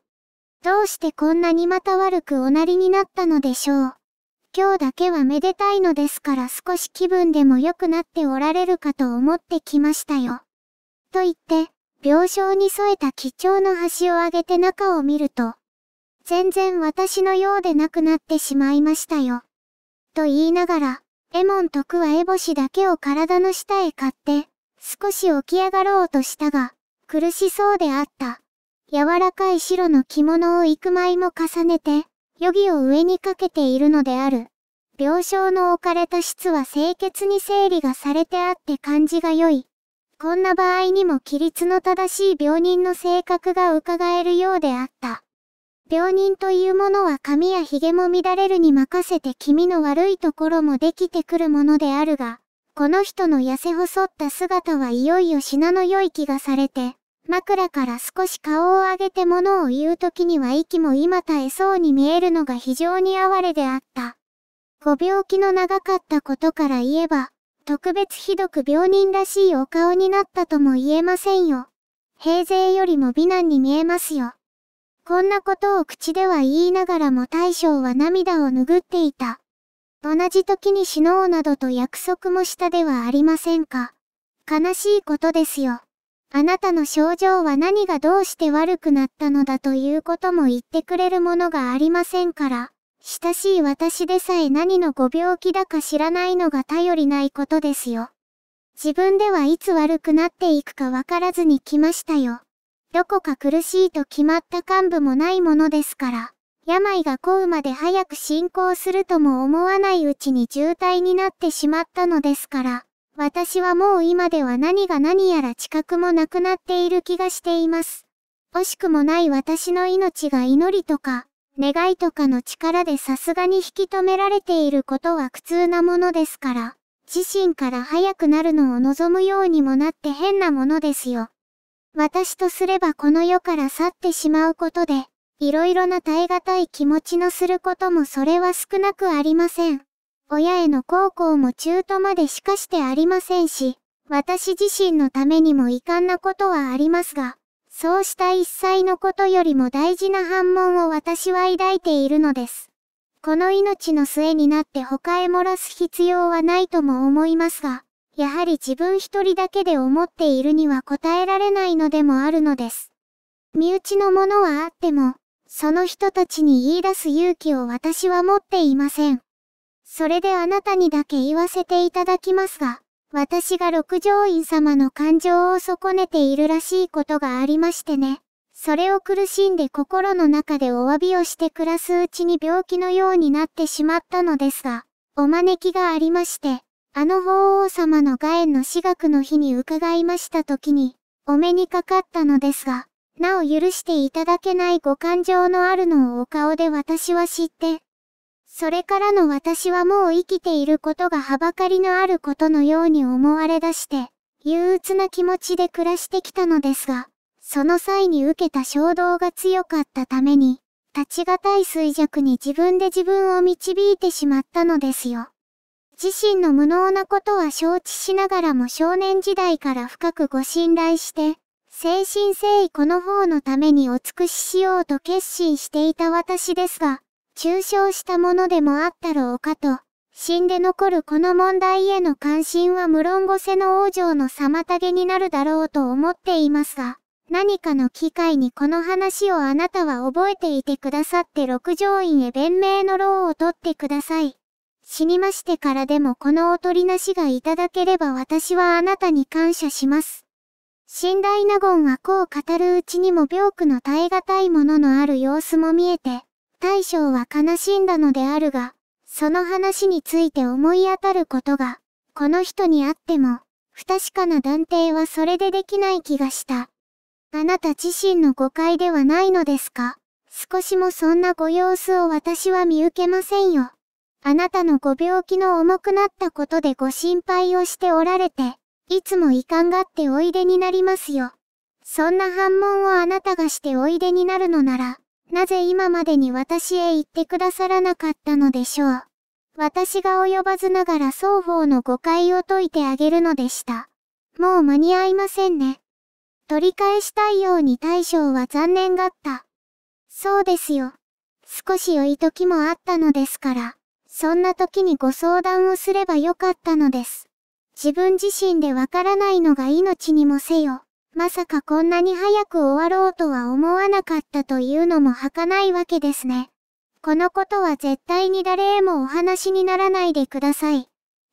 どうしてこんなにまた悪くおなりになったのでしょう。今日だけはめでたいのですから少し気分でも良くなっておられるかと思ってきましたよ。と言って、病床に添えた貴重の端を上げて中を見ると、全然私のようでなくなってしまいましたよ。と言いながら、エモンとクはエボシだけを体の下へ買って、少し起き上がろうとしたが、苦しそうであった。柔らかい白の着物を幾枚も重ねて、余儀を上にかけているのである。病床の置かれた室は清潔に整理がされてあって感じが良い。こんな場合にも規律の正しい病人の性格が伺えるようであった。病人というものは髪や髭も乱れるに任せて気味の悪いところもできてくるものであるが、この人の痩せ細った姿はいよいよ品の良い気がされて、枕から少し顔を上げて物を言う時には息も今絶えそうに見えるのが非常に哀れであった。ご病気の長かったことから言えば、特別ひどく病人らしいお顔になったとも言えませんよ。平勢よりも美男に見えますよ。こんなことを口では言いながらも大将は涙を拭っていた。同じ時に死のうなどと約束もしたではありませんか。悲しいことですよ。あなたの症状は何がどうして悪くなったのだということも言ってくれるものがありませんから、親しい私でさえ何のご病気だか知らないのが頼りないことですよ。自分ではいつ悪くなっていくかわからずに来ましたよ。どこか苦しいと決まった幹部もないものですから、病が来うまで早く進行するとも思わないうちに渋滞になってしまったのですから。私はもう今では何が何やら知覚もなくなっている気がしています。惜しくもない私の命が祈りとか、願いとかの力でさすがに引き止められていることは苦痛なものですから、自身から早くなるのを望むようにもなって変なものですよ。私とすればこの世から去ってしまうことで、いろいろな耐え難い気持ちのすることもそれは少なくありません。親への孝行も中途までしかしてありませんし、私自身のためにも遺憾なことはありますが、そうした一切のことよりも大事な反問を私は抱いているのです。この命の末になって他へ漏らす必要はないとも思いますが、やはり自分一人だけで思っているには答えられないのでもあるのです。身内のものはあっても、その人たちに言い出す勇気を私は持っていません。それであなたにだけ言わせていただきますが、私が六条院様の感情を損ねているらしいことがありましてね。それを苦しんで心の中でお詫びをして暮らすうちに病気のようになってしまったのですが、お招きがありまして、あの法王様の外縁の私学の日に伺いました時に、お目にかかったのですが、なお許していただけないご感情のあるのをお顔で私は知って、それからの私はもう生きていることがはばかりのあることのように思われ出して、憂鬱な気持ちで暮らしてきたのですが、その際に受けた衝動が強かったために、立ちがたい衰弱に自分で自分を導いてしまったのですよ。自身の無能なことは承知しながらも少年時代から深くご信頼して、精神誠意この方のためにお尽くししようと決心していた私ですが、中傷したものでもあったろうかと、死んで残るこの問題への関心は無論ごせの往生の妨げになるだろうと思っていますが、何かの機会にこの話をあなたは覚えていてくださって六条院へ弁明の労を取ってください。死にましてからでもこのおとりなしがいただければ私はあなたに感謝します。信頼納言はこう語るうちにも病苦の耐え難いもののある様子も見えて、大将は悲しんだのであるが、その話について思い当たることが、この人にあっても、不確かな断定はそれでできない気がした。あなた自身の誤解ではないのですか少しもそんなご様子を私は見受けませんよ。あなたのご病気の重くなったことでご心配をしておられて、いつも遺憾がっておいでになりますよ。そんな反問をあなたがしておいでになるのなら、なぜ今までに私へ言ってくださらなかったのでしょう。私が及ばずながら双方の誤解を解いてあげるのでした。もう間に合いませんね。取り返したいように大将は残念がった。そうですよ。少し良い時もあったのですから、そんな時にご相談をすればよかったのです。自分自身でわからないのが命にもせよ。まさかこんなに早く終わろうとは思わなかったというのも儚いわけですね。このことは絶対に誰へもお話にならないでください。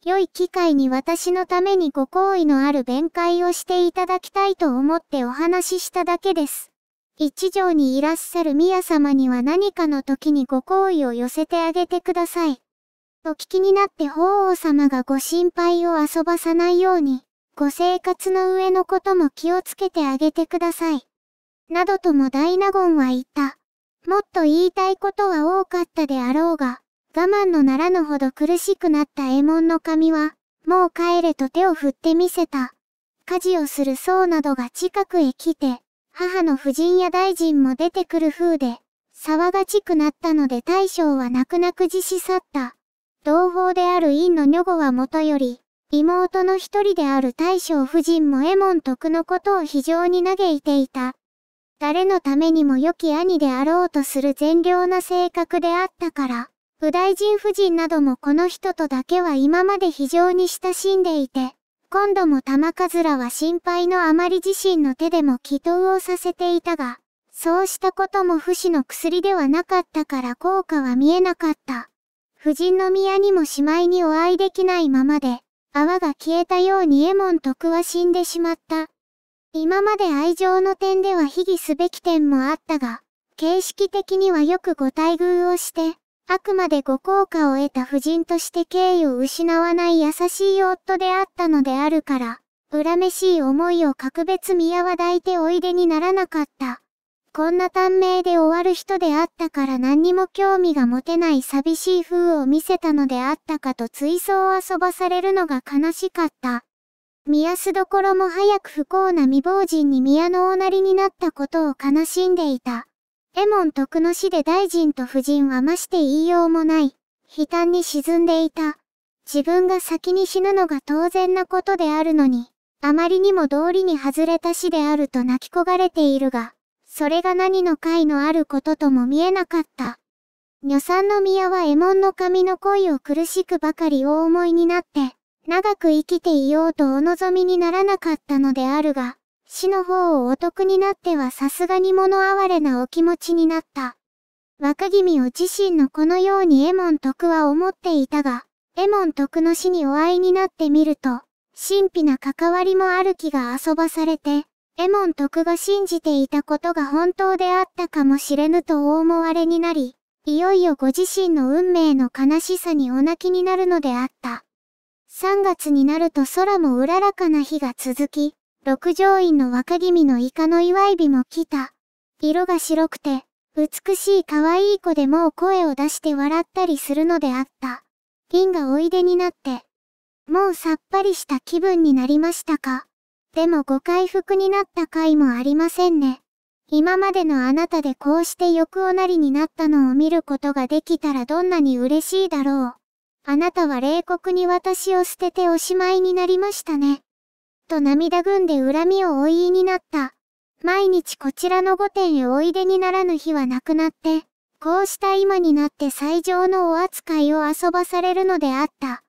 良い機会に私のためにご好意のある弁解をしていただきたいと思ってお話ししただけです。一条にいらっしゃる宮様には何かの時にご好意を寄せてあげてください。お聞きになって法皇様がご心配を遊ばさないように。ご生活の上のことも気をつけてあげてください。などとも大納言は言った。もっと言いたいことは多かったであろうが、我慢のならぬほど苦しくなったエモンの髪は、もう帰れと手を振ってみせた。家事をする僧などが近くへ来て、母の夫人や大臣も出てくる風で、騒がしくなったので大将は泣く泣く自死去った。同胞である院の女子はもとより、妹の一人である大将夫人もエモン徳のことを非常に嘆いていた。誰のためにも良き兄であろうとする善良な性格であったから、右大臣夫人などもこの人とだけは今まで非常に親しんでいて、今度も玉ズらは心配のあまり自身の手でも祈祷をさせていたが、そうしたことも不死の薬ではなかったから効果は見えなかった。夫人の宮にもしまいにお会いできないままで、泡が消えたようにエモン徳は死んでしまった。今まで愛情の点では悲劇すべき点もあったが、形式的にはよくご待遇をして、あくまでご効果を得た夫人として敬意を失わない優しい夫であったのであるから、恨めしい思いを格別宮は抱いておいでにならなかった。こんな短命で終わる人であったから何にも興味が持てない寂しい風を見せたのであったかと追走を遊ばされるのが悲しかった。宮安どころも早く不幸な未亡人に宮のおなりになったことを悲しんでいた。エモン徳の死で大臣と夫人はまして言いようもない。悲嘆に沈んでいた。自分が先に死ぬのが当然なことであるのに、あまりにも道理に外れた死であると泣き焦がれているが、それが何の解のあることとも見えなかった。女三の宮は右門の髪の恋を苦しくばかり大思いになって、長く生きていようとお望みにならなかったのであるが、死の方をお得になってはさすがに物哀れなお気持ちになった。若君を自身のこのようにエモン徳は思っていたが、エモン徳の死にお会いになってみると、神秘な関わりもある気が遊ばされて、エモン徳が信じていたことが本当であったかもしれぬとお思われになり、いよいよご自身の運命の悲しさにお泣きになるのであった。3月になると空もうららかな日が続き、六条院の若君のイカの祝い日も来た。色が白くて、美しい可愛い子でもう声を出して笑ったりするのであった。銀がおいでになって、もうさっぱりした気分になりましたかでもご回復になった回もありませんね。今までのあなたでこうして欲おなりになったのを見ることができたらどんなに嬉しいだろう。あなたは冷酷に私を捨てておしまいになりましたね。と涙ぐんで恨みをお言いになった。毎日こちらの御殿へおいでにならぬ日はなくなって、こうした今になって最上のお扱いを遊ばされるのであった。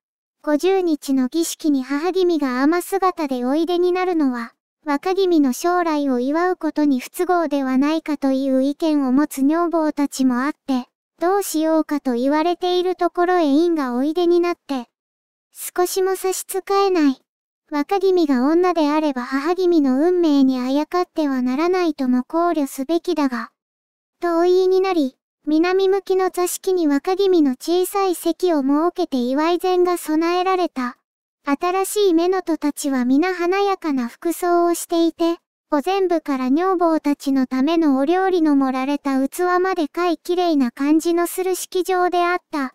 50日の儀式に母君が甘姿でおいでになるのは、若君の将来を祝うことに不都合ではないかという意見を持つ女房たちもあって、どうしようかと言われているところへ院がおいでになって、少しも差し支えない。若君が女であれば母君の運命にあやかってはならないとも考慮すべきだが、遠いになり、南向きの座敷に若君の小さい席を設けて祝い膳が備えられた。新しい目の戸たちは皆華やかな服装をしていて、お全部から女房たちのためのお料理の盛られた器までかい綺麗な感じのする式場であった。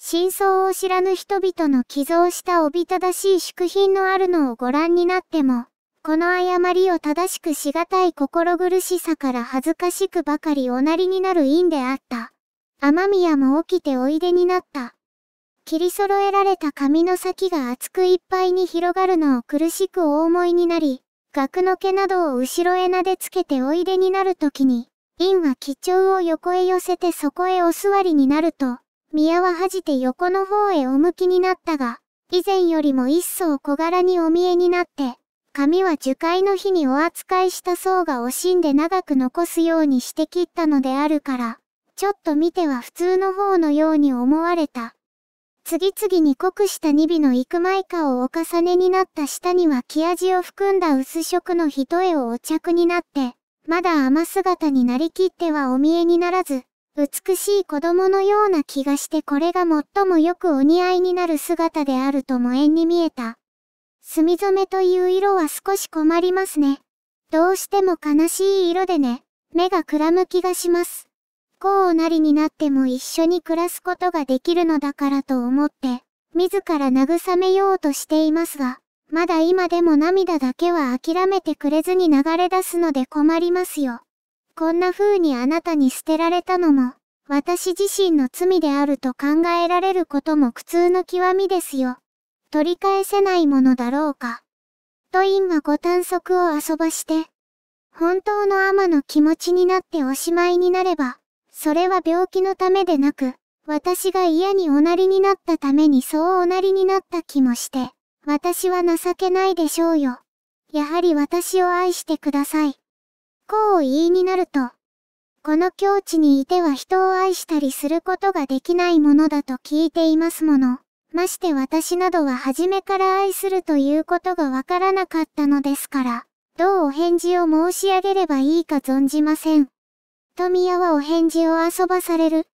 真相を知らぬ人々の寄贈したおびただしい祝品のあるのをご覧になっても、この誤りを正しくしがたい心苦しさから恥ずかしくばかりおなりになる因であった。雨宮も起きておいでになった。切り揃えられた髪の先が厚くいっぱいに広がるのを苦しくお思いになり、額の毛などを後ろへなでつけておいでになるときに、陰は貴重を横へ寄せてそこへお座りになると、宮は恥じて横の方へお向きになったが、以前よりも一層小柄にお見えになって、紙は樹海の日にお扱いした層が惜しんで長く残すようにして切ったのであるから、ちょっと見ては普通の方のように思われた。次々に濃くしたニビのく前かをお重ねになった下には木味を含んだ薄色の一重をお着になって、まだ甘姿になりきってはお見えにならず、美しい子供のような気がしてこれが最もよくお似合いになる姿であるとも縁に見えた。墨染めという色は少し困りますね。どうしても悲しい色でね、目がくらむ気がします。こうなりになっても一緒に暮らすことができるのだからと思って、自ら慰めようとしていますが、まだ今でも涙だけは諦めてくれずに流れ出すので困りますよ。こんな風にあなたに捨てられたのも、私自身の罪であると考えられることも苦痛の極みですよ。取り返せないものだろうか。と因がご探索を遊ばして、本当の天の気持ちになっておしまいになれば、それは病気のためでなく、私が嫌におなりになったためにそうおなりになった気もして、私は情けないでしょうよ。やはり私を愛してください。こう言いになると、この境地にいては人を愛したりすることができないものだと聞いていますもの。まして私などは初めから愛するということがわからなかったのですから、どうお返事を申し上げればいいか存じません。富谷はお返事を遊ばされる。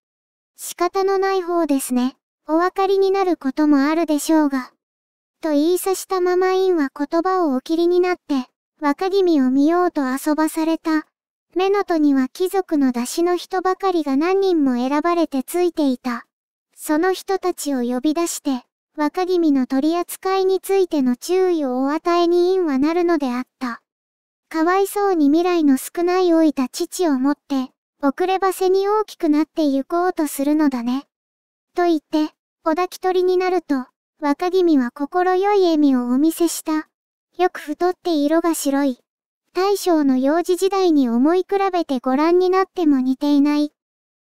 仕方のない方ですね。お分かりになることもあるでしょうが。と言いさしたまま院は言葉をお切りになって、若君を見ようと遊ばされた。目の戸には貴族の出しの人ばかりが何人も選ばれてついていた。その人たちを呼び出して、若君の取り扱いについての注意をお与えに因はなるのであった。かわいそうに未来の少ない老いた父をもって、遅ればせに大きくなって行こうとするのだね。と言って、お抱き取りになると、若君は心よい笑みをお見せした。よく太って色が白い。大将の幼児時代に思い比べてご覧になっても似ていない。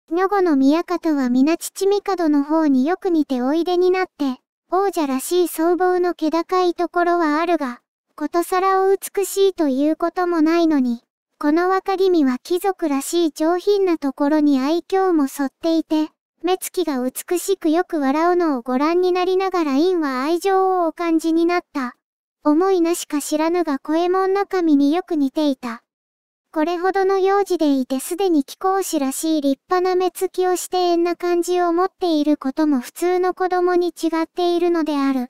女子の宮方は皆父帝の方によく似ておいでになって、王者らしい僧帽の気高いところはあるが、ことさらを美しいということもないのに、この若君は貴族らしい上品なところに愛嬌も沿っていて、目つきが美しくよく笑うのをご覧になりながら院は愛情をお感じになった。思いなしか知らぬが声右衛門の神によく似ていた。これほどの幼児でいてすでに貴公子らしい立派な目つきをして縁な感じを持っていることも普通の子供に違っているのである。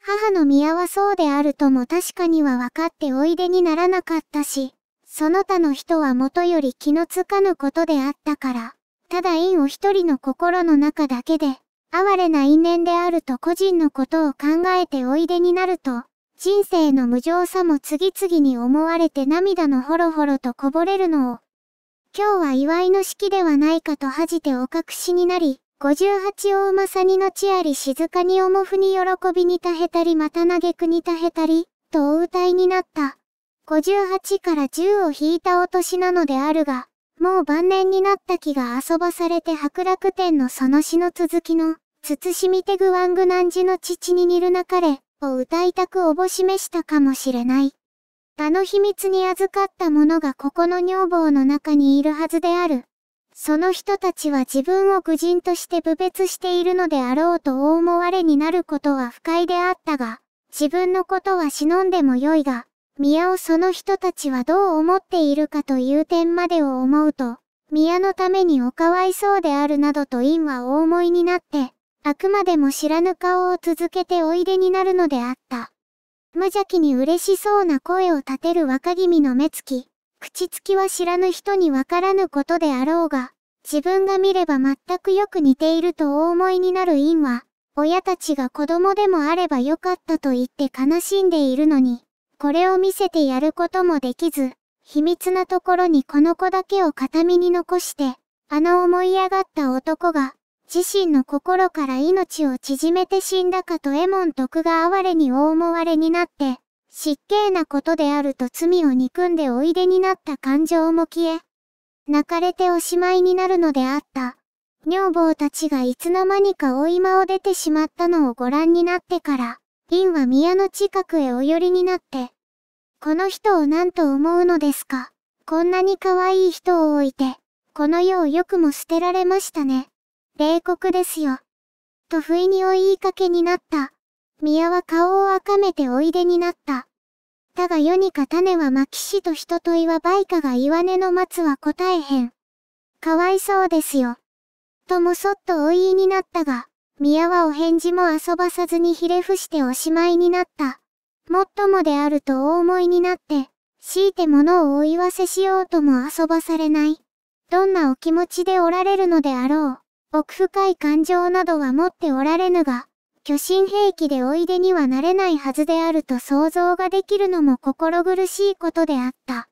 母の宮はそうであるとも確かには分かっておいでにならなかったし、その他の人はもとより気のつかぬことであったから、ただ因を一人の心の中だけで、哀れな因縁であると個人のことを考えておいでになると、人生の無常さも次々に思われて涙のほろほろとこぼれるのを、今日は祝いの式ではないかと恥じてお隠しになり、58大まさにのちあり静かにおもふに喜びにたへたりまた嘆くにたへたり、とお歌いになった。58から10を引いたお年なのであるが、もう晩年になった気が遊ばされて白楽天のその詩の続きの、慎みてぐわんぐなんじの父に似るなかれ、を歌いたくおぼしめしたかもしれない。他の秘密に預かったものがここの女房の中にいるはずである。その人たちは自分を愚人として侮蔑しているのであろうと思われになることは不快であったが、自分のことは忍んでもよいが、宮をその人たちはどう思っているかという点までを思うと、宮のためにおかわいそうであるなどと院は大思いになって、あくまでも知らぬ顔を続けておいでになるのであった。無邪気に嬉しそうな声を立てる若君の目つき、口つきは知らぬ人にわからぬことであろうが、自分が見れば全くよく似ているとお思いになる因は、親たちが子供でもあればよかったと言って悲しんでいるのに、これを見せてやることもできず、秘密なところにこの子だけを形見に残して、あの思い上がった男が、自身の心から命を縮めて死んだかとエモン徳が哀れに大思われになって、失敬なことであると罪を憎んでおいでになった感情も消え、泣かれておしまいになるのであった。女房たちがいつの間にか追い間を出てしまったのをご覧になってから、リンは宮の近くへお寄りになって、この人を何と思うのですかこんなに可愛い人を置いて、この世をよくも捨てられましたね。冷酷ですよ。と不意にお言いかけになった。宮は顔を赤めておいでになった。たが世にか種は巻きと人と岩ばいかが岩根の松は答えへん。かわいそうですよ。ともそっとお言いになったが、宮はお返事も遊ばさずにひれ伏しておしまいになった。もっともであるとお思いになって、強いて物をお言わせしようとも遊ばされない。どんなお気持ちでおられるのであろう。奥深い感情などは持っておられぬが、巨神兵器でおいでにはなれないはずであると想像ができるのも心苦しいことであった。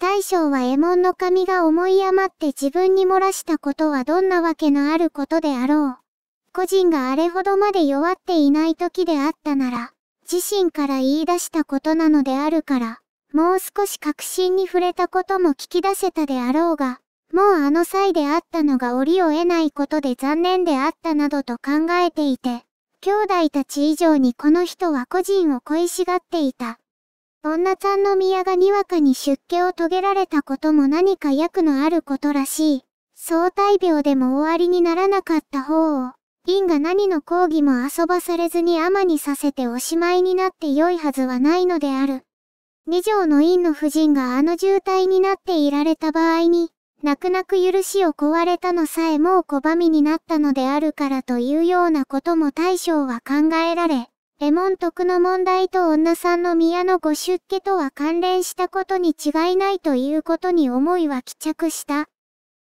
大将はエモンの神が思い余って自分に漏らしたことはどんなわけのあることであろう。個人があれほどまで弱っていない時であったなら、自身から言い出したことなのであるから、もう少し確信に触れたことも聞き出せたであろうが、もうあの際であったのが折を得ないことで残念であったなどと考えていて、兄弟たち以上にこの人は個人を恋しがっていた。女ちゃんの宮がにわかに出家を遂げられたことも何か役のあることらしい。相対病でも終わりにならなかった方を、院が何の講義も遊ばされずに天にさせておしまいになって良いはずはないのである。二条の院の夫人があの渋滞になっていられた場合に、泣く泣く許しを壊れたのさえもう拒みになったのであるからというようなことも大将は考えられ、レモン徳の問題と女さんの宮のご出家とは関連したことに違いないということに思いは帰着した。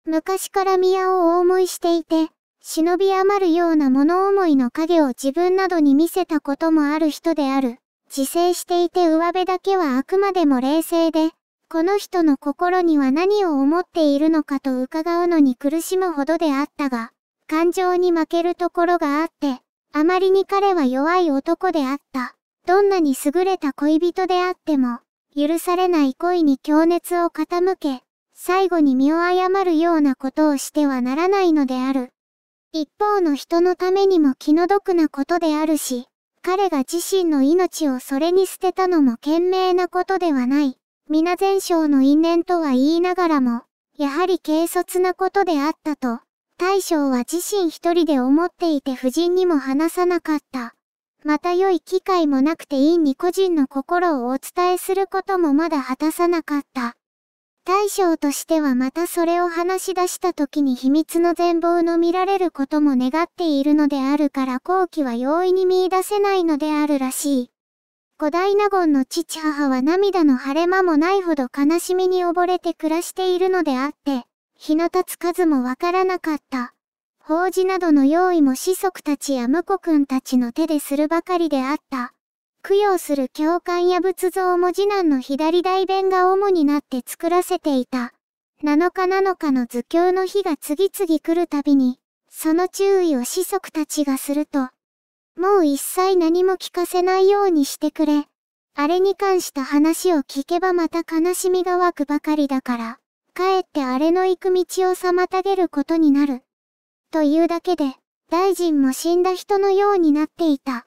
昔から宮を大思いしていて、忍び余るような物思いの影を自分などに見せたこともある人である。自制していて上辺だけはあくまでも冷静で、この人の心には何を思っているのかと伺うのに苦しむほどであったが、感情に負けるところがあって、あまりに彼は弱い男であった。どんなに優れた恋人であっても、許されない恋に情熱を傾け、最後に身を誤るようなことをしてはならないのである。一方の人のためにも気の毒なことであるし、彼が自身の命をそれに捨てたのも賢明なことではない。皆前将の因縁とは言いながらも、やはり軽率なことであったと、大将は自身一人で思っていて夫人にも話さなかった。また良い機会もなくて院に個人の心をお伝えすることもまだ果たさなかった。大将としてはまたそれを話し出した時に秘密の全貌の見られることも願っているのであるから後期は容易に見出せないのであるらしい。五代納言の父母は涙の晴れ間もないほど悲しみに溺れて暮らしているのであって、日の立つ数もわからなかった。法事などの用意も子息たちや婿君たちの手でするばかりであった。供養する教官や仏像も次男の左大弁が主になって作らせていた。7日7日の図教の日が次々来るたびに、その注意を子息たちがすると、もう一切何も聞かせないようにしてくれ。あれに関した話を聞けばまた悲しみが湧くばかりだから、かえってあれの行く道を妨げることになる。というだけで、大臣も死んだ人のようになっていた。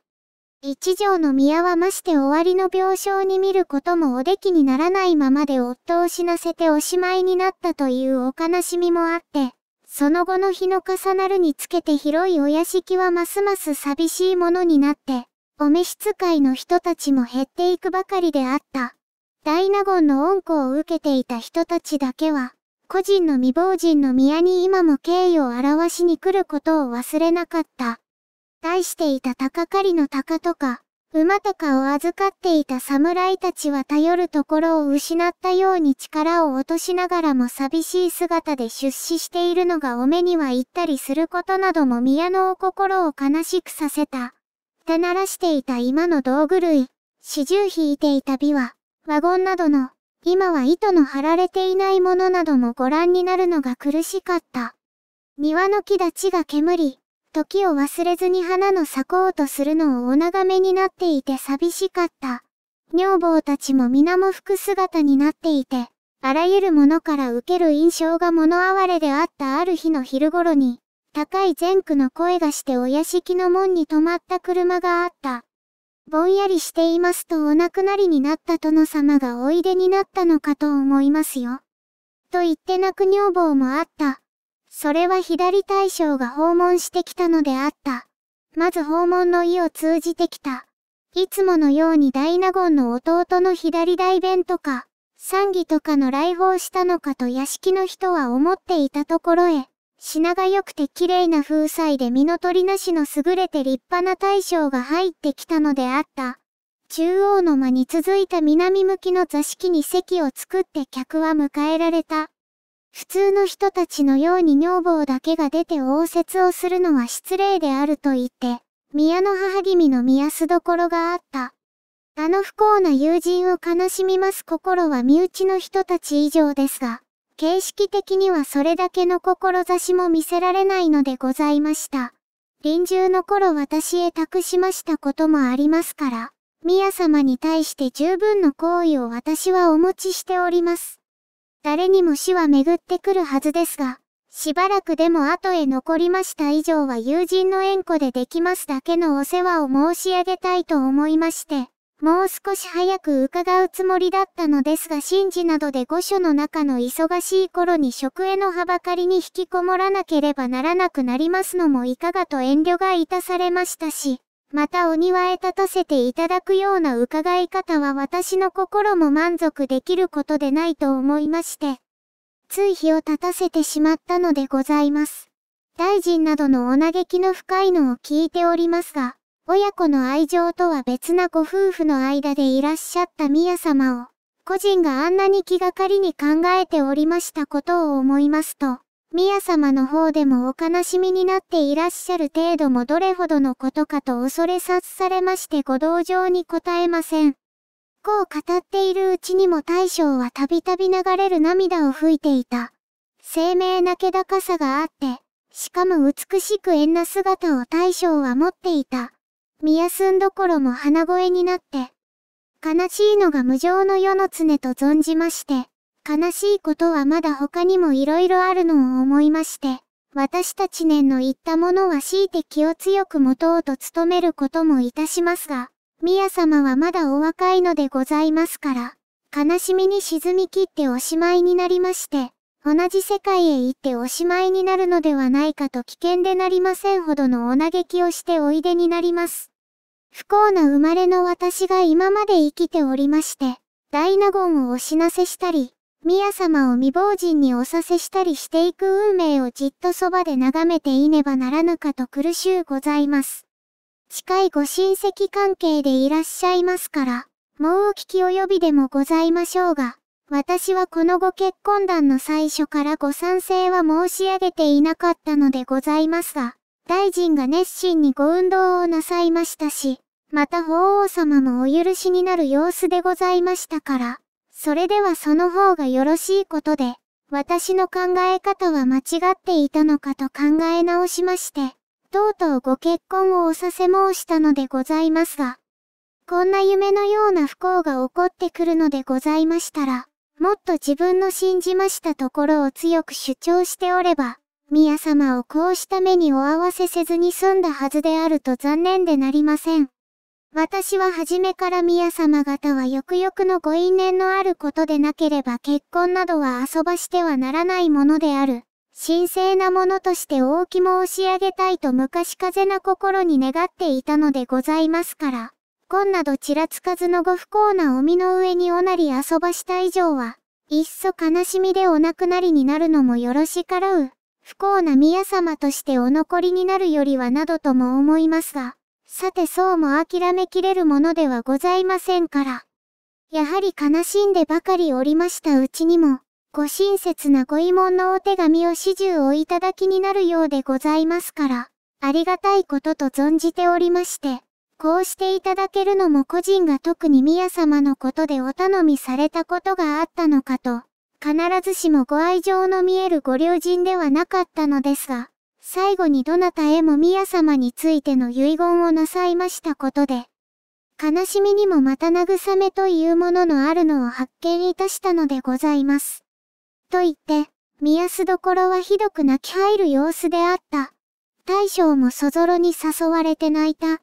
一条の宮はまして終わりの病床に見ることもおできにならないままで夫を死なせておしまいになったというお悲しみもあって、その後の日の重なるにつけて広いお屋敷はますます寂しいものになって、お召使いの人たちも減っていくばかりであった。大納言の恩子を受けていた人たちだけは、個人の未亡人の宮に今も敬意を表しに来ることを忘れなかった。対していた高狩りの鷹とか、馬とかを預かっていた侍たちは頼るところを失ったように力を落としながらも寂しい姿で出資しているのがお目には行ったりすることなども宮のお心を悲しくさせた。手鳴らしていた今の道具類、四終引いていた琵琶、ワゴンなどの、今は糸の張られていないものなどもご覧になるのが苦しかった。庭の木立ちが煙、時を忘れずに花の咲こうとするのをお眺めになっていて寂しかった。女房たちも皆も服姿になっていて、あらゆるものから受ける印象が物哀れであったある日の昼頃に、高い前駆の声がしてお屋敷の門に止まった車があった。ぼんやりしていますとお亡くなりになった殿様がおいでになったのかと思いますよ。と言って泣く女房もあった。それは左大将が訪問してきたのであった。まず訪問の意を通じてきた。いつものように大納言の弟の左大弁とか、賛義とかの来訪したのかと屋敷の人は思っていたところへ、品が良くて綺麗な風采で身の取りなしの優れて立派な大将が入ってきたのであった。中央の間に続いた南向きの座敷に席を作って客は迎えられた。普通の人たちのように女房だけが出て応接をするのは失礼であると言って、宮の母君の見やすどころがあった。あの不幸な友人を悲しみます心は身内の人たち以上ですが、形式的にはそれだけの志も見せられないのでございました。臨終の頃私へ託しましたこともありますから、宮様に対して十分の好意を私はお持ちしております。誰にも死は巡ってくるはずですが、しばらくでも後へ残りました以上は友人の縁故でできますだけのお世話を申し上げたいと思いまして、もう少し早く伺うつもりだったのですが神事などで御所の中の忙しい頃に食へのはばかりに引きこもらなければならなくなりますのもいかがと遠慮がいたされましたし、またお庭へ立たせていただくような伺い方は私の心も満足できることでないと思いまして、つい日を立たせてしまったのでございます。大臣などのお嘆きの深いのを聞いておりますが、親子の愛情とは別なご夫婦の間でいらっしゃった宮様を、個人があんなに気がかりに考えておりましたことを思いますと、宮様の方でもお悲しみになっていらっしゃる程度もどれほどのことかと恐れ察されましてご同情に応えません。こう語っているうちにも大将はたびたび流れる涙を吹いていた。生命な気高さがあって、しかも美しく縁な姿を大将は持っていた。宮寸んどころも鼻声になって、悲しいのが無常の世の常と存じまして、悲しいことはまだ他にも色々あるのを思いまして、私たち年の言ったものは強いて気を強く持とうと努めることもいたしますが、宮様はまだお若いのでございますから、悲しみに沈み切っておしまいになりまして、同じ世界へ行っておしまいになるのではないかと危険でなりませんほどのお嘆きをしておいでになります。不幸な生まれの私が今まで生きておりまして、大納言をお死なせしたり、宮様を未亡人におさせしたりしていく運命をじっとそばで眺めていねばならぬかと苦しゅうございます。近いご親戚関係でいらっしゃいますから、もうお聞き及びでもございましょうが、私はこのご結婚談の最初からご賛成は申し上げていなかったのでございますが、大臣が熱心にご運動をなさいましたし、また法皇様もお許しになる様子でございましたから、それではその方がよろしいことで、私の考え方は間違っていたのかと考え直しまして、とうとうご結婚をおさせ申したのでございますが、こんな夢のような不幸が起こってくるのでございましたら、もっと自分の信じましたところを強く主張しておれば、宮様をこうした目にお合わせせずに済んだはずであると残念でなりません。私は初めから宮様方はよくよくのご因縁のあることでなければ結婚などは遊ばしてはならないものである。神聖なものとして大きも押し上げたいと昔風な心に願っていたのでございますから。今などちらつかずのご不幸なお身の上におなり遊ばした以上は、いっそ悲しみでお亡くなりになるのもよろしからう。不幸な宮様としてお残りになるよりはなどとも思いますが。さてそうも諦めきれるものではございませんから。やはり悲しんでばかりおりましたうちにも、ご親切なご慰問のお手紙を始終をいただきになるようでございますから、ありがたいことと存じておりまして、こうしていただけるのも個人が特に宮様のことでお頼みされたことがあったのかと、必ずしもご愛情の見えるご両人ではなかったのですが、最後にどなたへも宮様についての遺言をなさいましたことで、悲しみにもまた慰めというもののあるのを発見いたしたのでございます。と言って、宮須どころはひどく泣き入る様子であった。大将もそぞろに誘われて泣いた。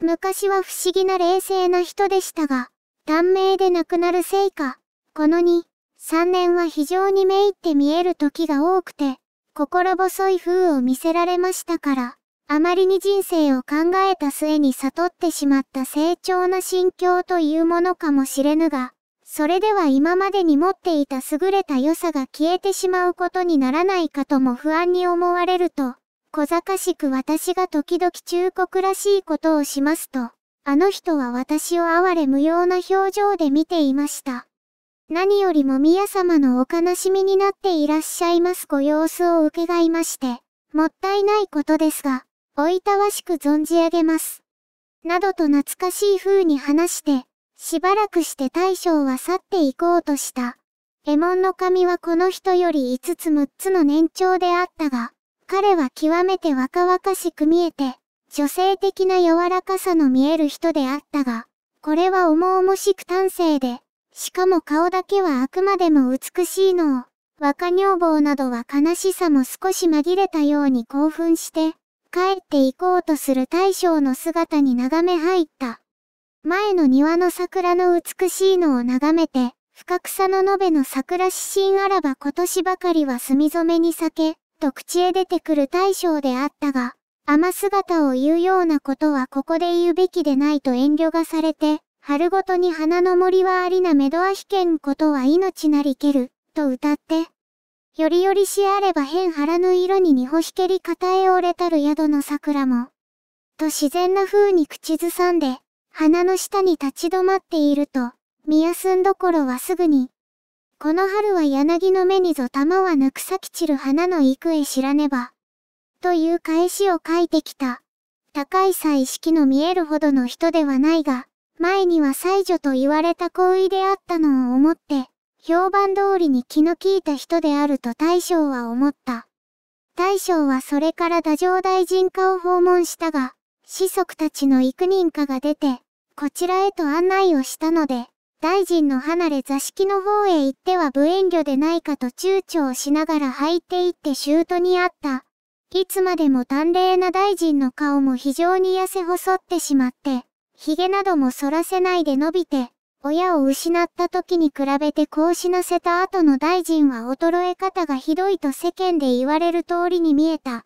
昔は不思議な冷静な人でしたが、短命で亡くなるせいか、この2、3年は非常にめいって見える時が多くて、心細い風を見せられましたから、あまりに人生を考えた末に悟ってしまった成長な心境というものかもしれぬが、それでは今までに持っていた優れた良さが消えてしまうことにならないかとも不安に思われると、小賢しく私が時々忠告らしいことをしますと、あの人は私を哀れ無用な表情で見ていました。何よりも宮様のお悲しみになっていらっしゃいますご様子を伺いまして、もったいないことですが、おいたわしく存じ上げます。などと懐かしい風に話して、しばらくして大将は去っていこうとした。エモンの髪はこの人より5つ6つの年長であったが、彼は極めて若々しく見えて、女性的な柔らかさの見える人であったが、これは重々しく端正で、しかも顔だけはあくまでも美しいのを、若女房などは悲しさも少し紛れたように興奮して、帰って行こうとする大将の姿に眺め入った。前の庭の桜の美しいのを眺めて、深草の延べの桜指針あらば今年ばかりは墨染めに避け、と口へ出てくる大将であったが、甘姿を言うようなことはここで言うべきでないと遠慮がされて、春ごとに花の森はありなめどあひけんことは命なりける、と歌って。よりよりしあれば変腹の色ににほひけり片え折れたる宿の桜も。と自然な風に口ずさんで、花の下に立ち止まっていると、見やすんどころはすぐに。この春は柳の目にぞ玉はぬくさき散る花の幾へ知らねば。という返しを書いてきた。高い彩色の見えるほどの人ではないが、前には才女と言われた行為であったのを思って、評判通りに気の利いた人であると大将は思った。大将はそれから太政大臣家を訪問したが、子息たちの幾人かが出て、こちらへと案内をしたので、大臣の離れ座敷の方へ行っては無遠慮でないかと躊躇をしながら入っていってシュートに会った。いつまでも端麗な大臣の顔も非常に痩せ細ってしまって、髭なども反らせないで伸びて、親を失った時に比べてこう死なせた後の大臣は衰え方がひどいと世間で言われる通りに見えた。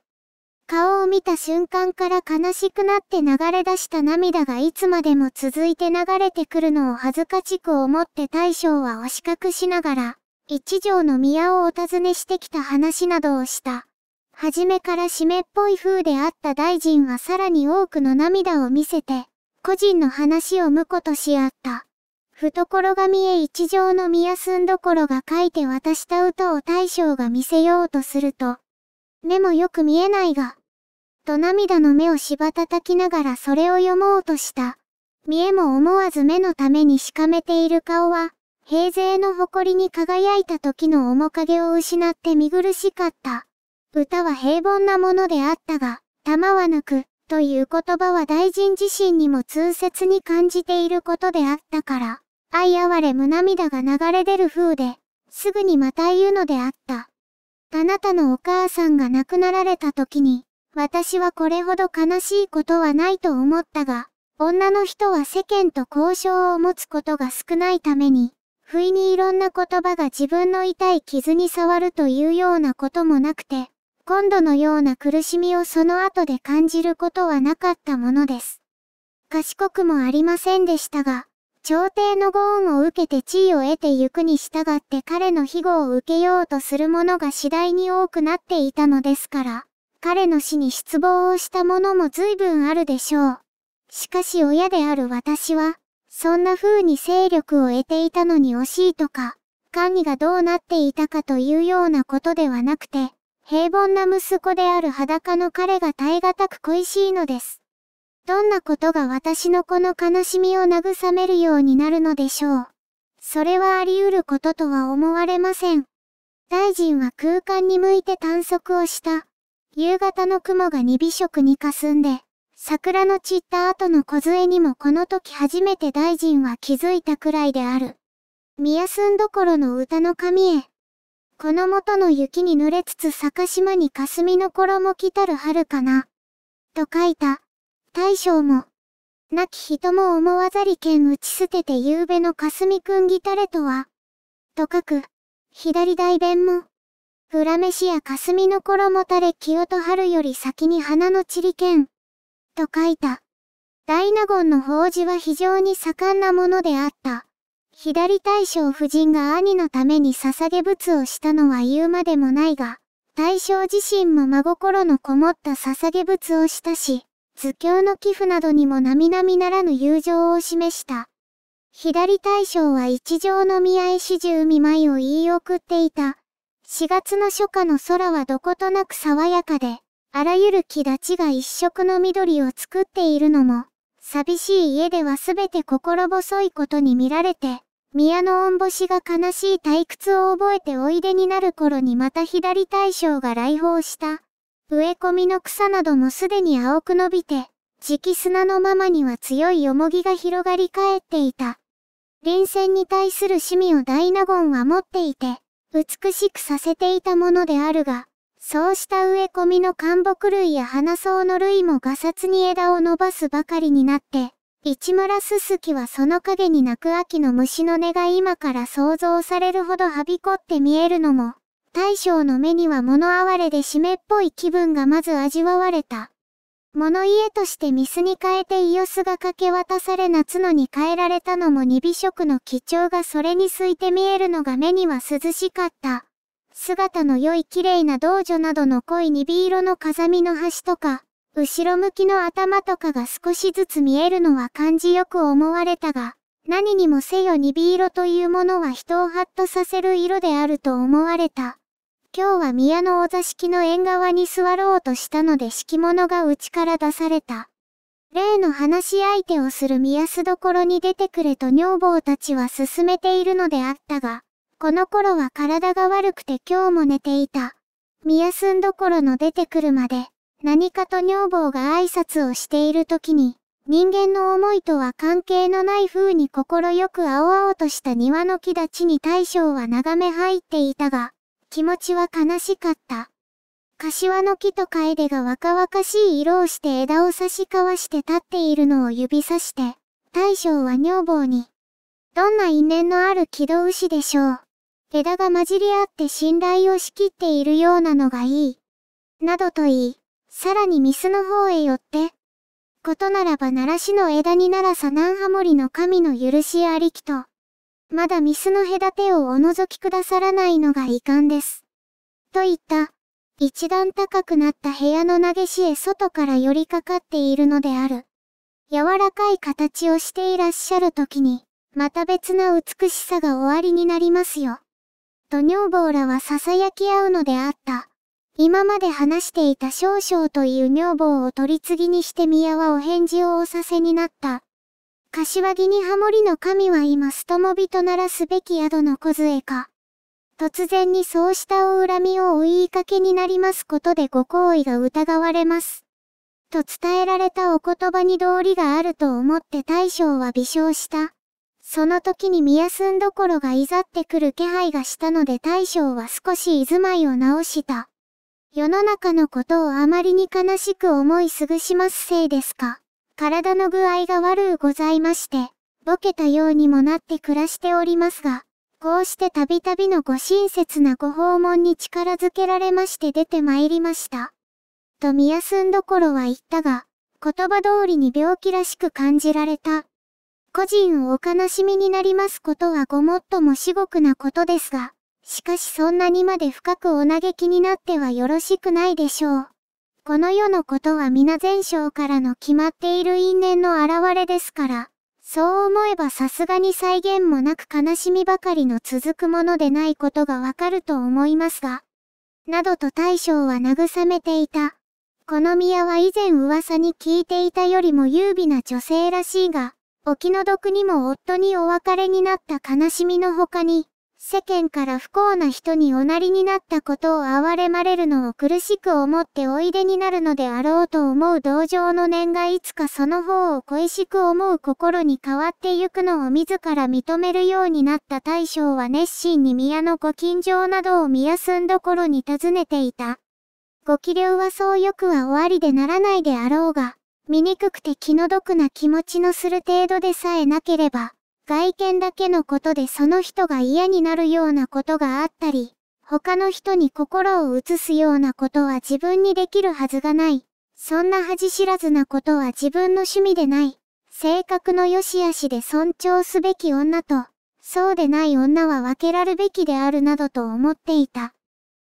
顔を見た瞬間から悲しくなって流れ出した涙がいつまでも続いて流れてくるのを恥ずかしく思って大将はおし隠しながら、一条の宮をお尋ねしてきた話などをした。はじめから湿っぽい風であった大臣はさらに多くの涙を見せて、個人の話を婿としあった。懐が見え一条の宮んどころが書いて渡した歌を大将が見せようとすると、目もよく見えないが、と涙の目をしばたたきながらそれを読もうとした。見えも思わず目のためにしかめている顔は、平勢の誇りに輝いた時の面影を失って見苦しかった。歌は平凡なものであったが、玉はなく、という言葉は大臣自身にも痛切に感じていることであったから、相哀れむ涙が流れ出る風で、すぐにまた言うのであった。あなたのお母さんが亡くなられた時に、私はこれほど悲しいことはないと思ったが、女の人は世間と交渉を持つことが少ないために、不意にいろんな言葉が自分の痛い傷に触るというようなこともなくて、今度のような苦しみをその後で感じることはなかったものです。賢くもありませんでしたが、朝廷のご恩を受けて地位を得てゆくに従って彼の庇護を受けようとする者が次第に多くなっていたのですから、彼の死に失望をした者も随分あるでしょう。しかし親である私は、そんな風に勢力を得ていたのに惜しいとか、官理がどうなっていたかというようなことではなくて、平凡な息子である裸の彼が耐え難く恋しいのです。どんなことが私のこの悲しみを慰めるようになるのでしょう。それはあり得ることとは思われません。大臣は空間に向いて探索をした。夕方の雲が二尾色に霞んで、桜の散った後の小にもこの時初めて大臣は気づいたくらいである。宮寸んどころの歌の神へ。この元の雪に濡れつつ坂島に霞の衣来たる春かな。と書いた。大将も。亡き人も思わざり剣打ち捨てて夕べの霞くんぎたれとは。と書く。左大弁も。裏飯や霞の衣たれ清と春より先に花の散り剣。と書いた。大納言の法事は非常に盛んなものであった。左大将夫人が兄のために捧げ仏をしたのは言うまでもないが、大将自身も真心のこもった捧げ仏をしたし、図教の寄付などにも並々ならぬ友情を示した。左大将は一条の合へ始終見舞いを言い送っていた。4月の初夏の空はどことなく爽やかで、あらゆる木立ちが一色の緑を作っているのも、寂しい家ではすべて心細いことに見られて、宮の御星が悲しい退屈を覚えておいでになる頃にまた左大将が来訪した。植え込みの草などもすでに青く伸びて、直砂のままには強いよもぎが広がり返っていた。臨戦に対する趣味を大納言は持っていて、美しくさせていたものであるが、そうした植え込みの灌木類や花草の類もがさつに枝を伸ばすばかりになって、市村すすきはその影に鳴く秋の虫の音が今から想像されるほどはびこって見えるのも、大将の目には物哀れで湿っぽい気分がまず味わわれた。物家としてミスに変えてイオスがかけ渡され夏野に変えられたのも二美色の基調がそれにすいて見えるのが目には涼しかった。姿の良い綺麗な道女などの濃い鈍色の風見の端とか、後ろ向きの頭とかが少しずつ見えるのは感じよく思われたが、何にもせよ鈍色というものは人をハッとさせる色であると思われた。今日は宮のお座敷の縁側に座ろうとしたので敷物が内から出された。例の話し相手をする宮すどころに出てくれと女房たちは勧めているのであったが、この頃は体が悪くて今日も寝ていた。見休んどころの出てくるまで、何かと女房が挨拶をしている時に、人間の思いとは関係のない風に心よく青々とした庭の木立ちに大将は眺め入っていたが、気持ちは悲しかった。柏の木と楓が若々しい色をして枝を差し交わして立っているのを指さして、大将は女房に、どんな因縁のある軌道牛でしょう。枝が混じり合って信頼を仕切っているようなのがいい。などと言い、さらにミスの方へ寄って。ことならば奈良市の枝にならさ南波森の神の許しありきと、まだミスの隔てをお覗きくださらないのが遺憾です。といった、一段高くなった部屋の投げしへ外から寄りかかっているのである。柔らかい形をしていらっしゃる時に、また別な美しさが終わりになりますよ。と女房らは囁き合うのであった。今まで話していた少々という女房を取り次ぎにして宮はお返事をおさせになった。柏木にハモリの神は今すともびとならすべき宿の梢か。突然にそうしたお恨みをお言いかけになりますことでご行為が疑われます。と伝えられたお言葉に道理があると思って大将は微笑した。その時に宮寸どころがいざってくる気配がしたので大将は少し居住まいを直した。世の中のことをあまりに悲しく思いすぐしますせいですか。体の具合が悪うございまして、ボケたようにもなって暮らしておりますが、こうしてたびたびのご親切なご訪問に力づけられまして出て参りました。と宮寸どころは言ったが、言葉通りに病気らしく感じられた。個人をお悲しみになりますことはごもっとも至極なことですが、しかしそんなにまで深くお嘆きになってはよろしくないでしょう。この世のことは皆前章からの決まっている因縁の現れですから、そう思えばさすがに再現もなく悲しみばかりの続くものでないことがわかると思いますが、などと大将は慰めていた。この宮は以前噂に聞いていたよりも優美な女性らしいが、お気の毒にも夫にお別れになった悲しみの他に、世間から不幸な人におなりになったことを哀れまれるのを苦しく思っておいでになるのであろうと思う同情の念がいつかその方を恋しく思う心に変わってゆくのを自ら認めるようになった大将は熱心に宮のご近所などを宮住んどころに訪ねていた。ご気流はそうよくは終わりでならないであろうが。醜くて気の毒な気持ちのする程度でさえなければ、外見だけのことでその人が嫌になるようなことがあったり、他の人に心を移すようなことは自分にできるはずがない。そんな恥知らずなことは自分の趣味でない。性格の良し悪しで尊重すべき女と、そうでない女は分けらるべきであるなどと思っていた。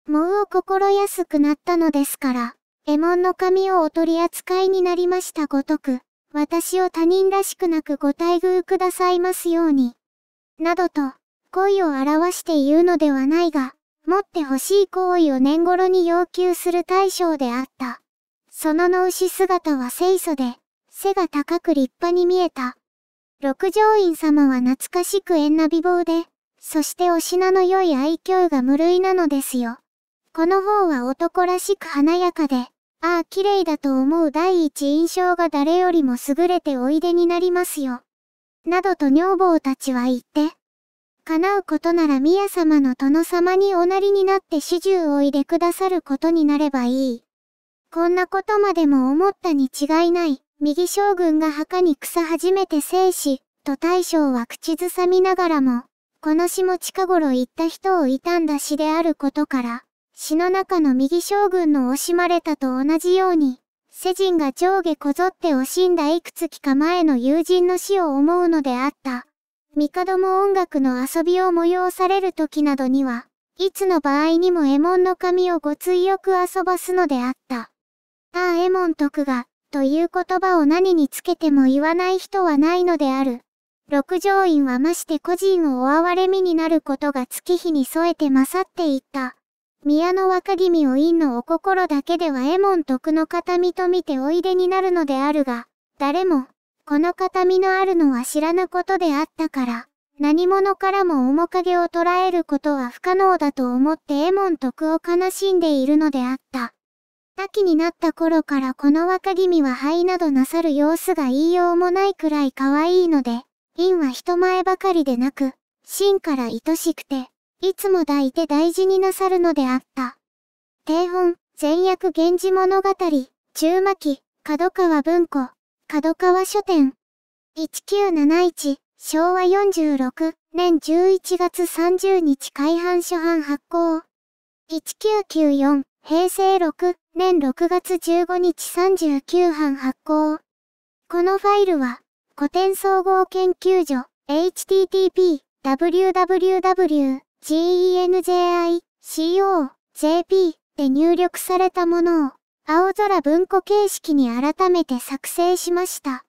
もう心安くなったのですから。エモンの髪をお取り扱いになりましたごとく、私を他人らしくなくご待遇くださいますように。などと、恋を表して言うのではないが、持って欲しい行為を年頃に要求する対象であった。その脳死姿は清楚で、背が高く立派に見えた。六条院様は懐かしく縁な美貌で、そしてお品の良い愛嬌が無類なのですよ。この方は男らしく華やかで、ああ、綺麗だと思う第一印象が誰よりも優れておいでになりますよ。などと女房たちは言って。叶うことなら宮様の殿様におなりになって始終おいでくださることになればいい。こんなことまでも思ったに違いない。右将軍が墓に草始めて生死、と大将は口ずさみながらも、この詩も近頃行った人を傷んだしであることから、詩の中の右将軍の惜しまれたと同じように、世人が上下こぞって惜しんだいくつきか前の友人の死を思うのであった。帝も音楽の遊びを催される時などには、いつの場合にもエモンの髪をご追憶遊ばすのであった。ああエモン徳が、という言葉を何につけても言わない人はないのである。六条院はまして個人をお憐れみになることが月日に添えて勝っていった。宮の若君を院のお心だけではエモン徳の形見と見ておいでになるのであるが、誰も、この形見のあるのは知らぬことであったから、何者からも面影を捉えることは不可能だと思ってエモン徳を悲しんでいるのであった。秋になった頃からこの若君は灰などなさる様子が言いようもないくらい可愛いので、院は人前ばかりでなく、真から愛しくて、いつも抱いて大事になさるのであった。定本、善悪源氏物語、中巻、角川文庫、角川書店。1971、昭和46年11月30日開版初版発行。1994、平成6年6月15日39版発行。このファイルは、古典総合研究所、http://www genjico.jp で入力されたものを青空文庫形式に改めて作成しました。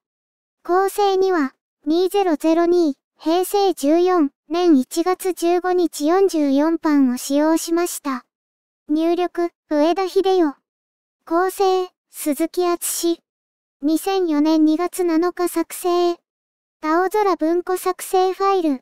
構成には2002平成14年1月15日44版を使用しました。入力上田秀代構成鈴木厚志。2004年2月7日作成青空文庫作成ファイル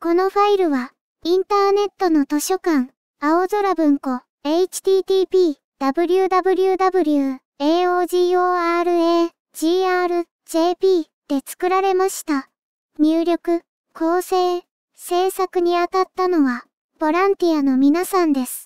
このファイルはインターネットの図書館、青空文庫、http, www.aogora.grjp で作られました。入力、構成、制作にあたったのは、ボランティアの皆さんです。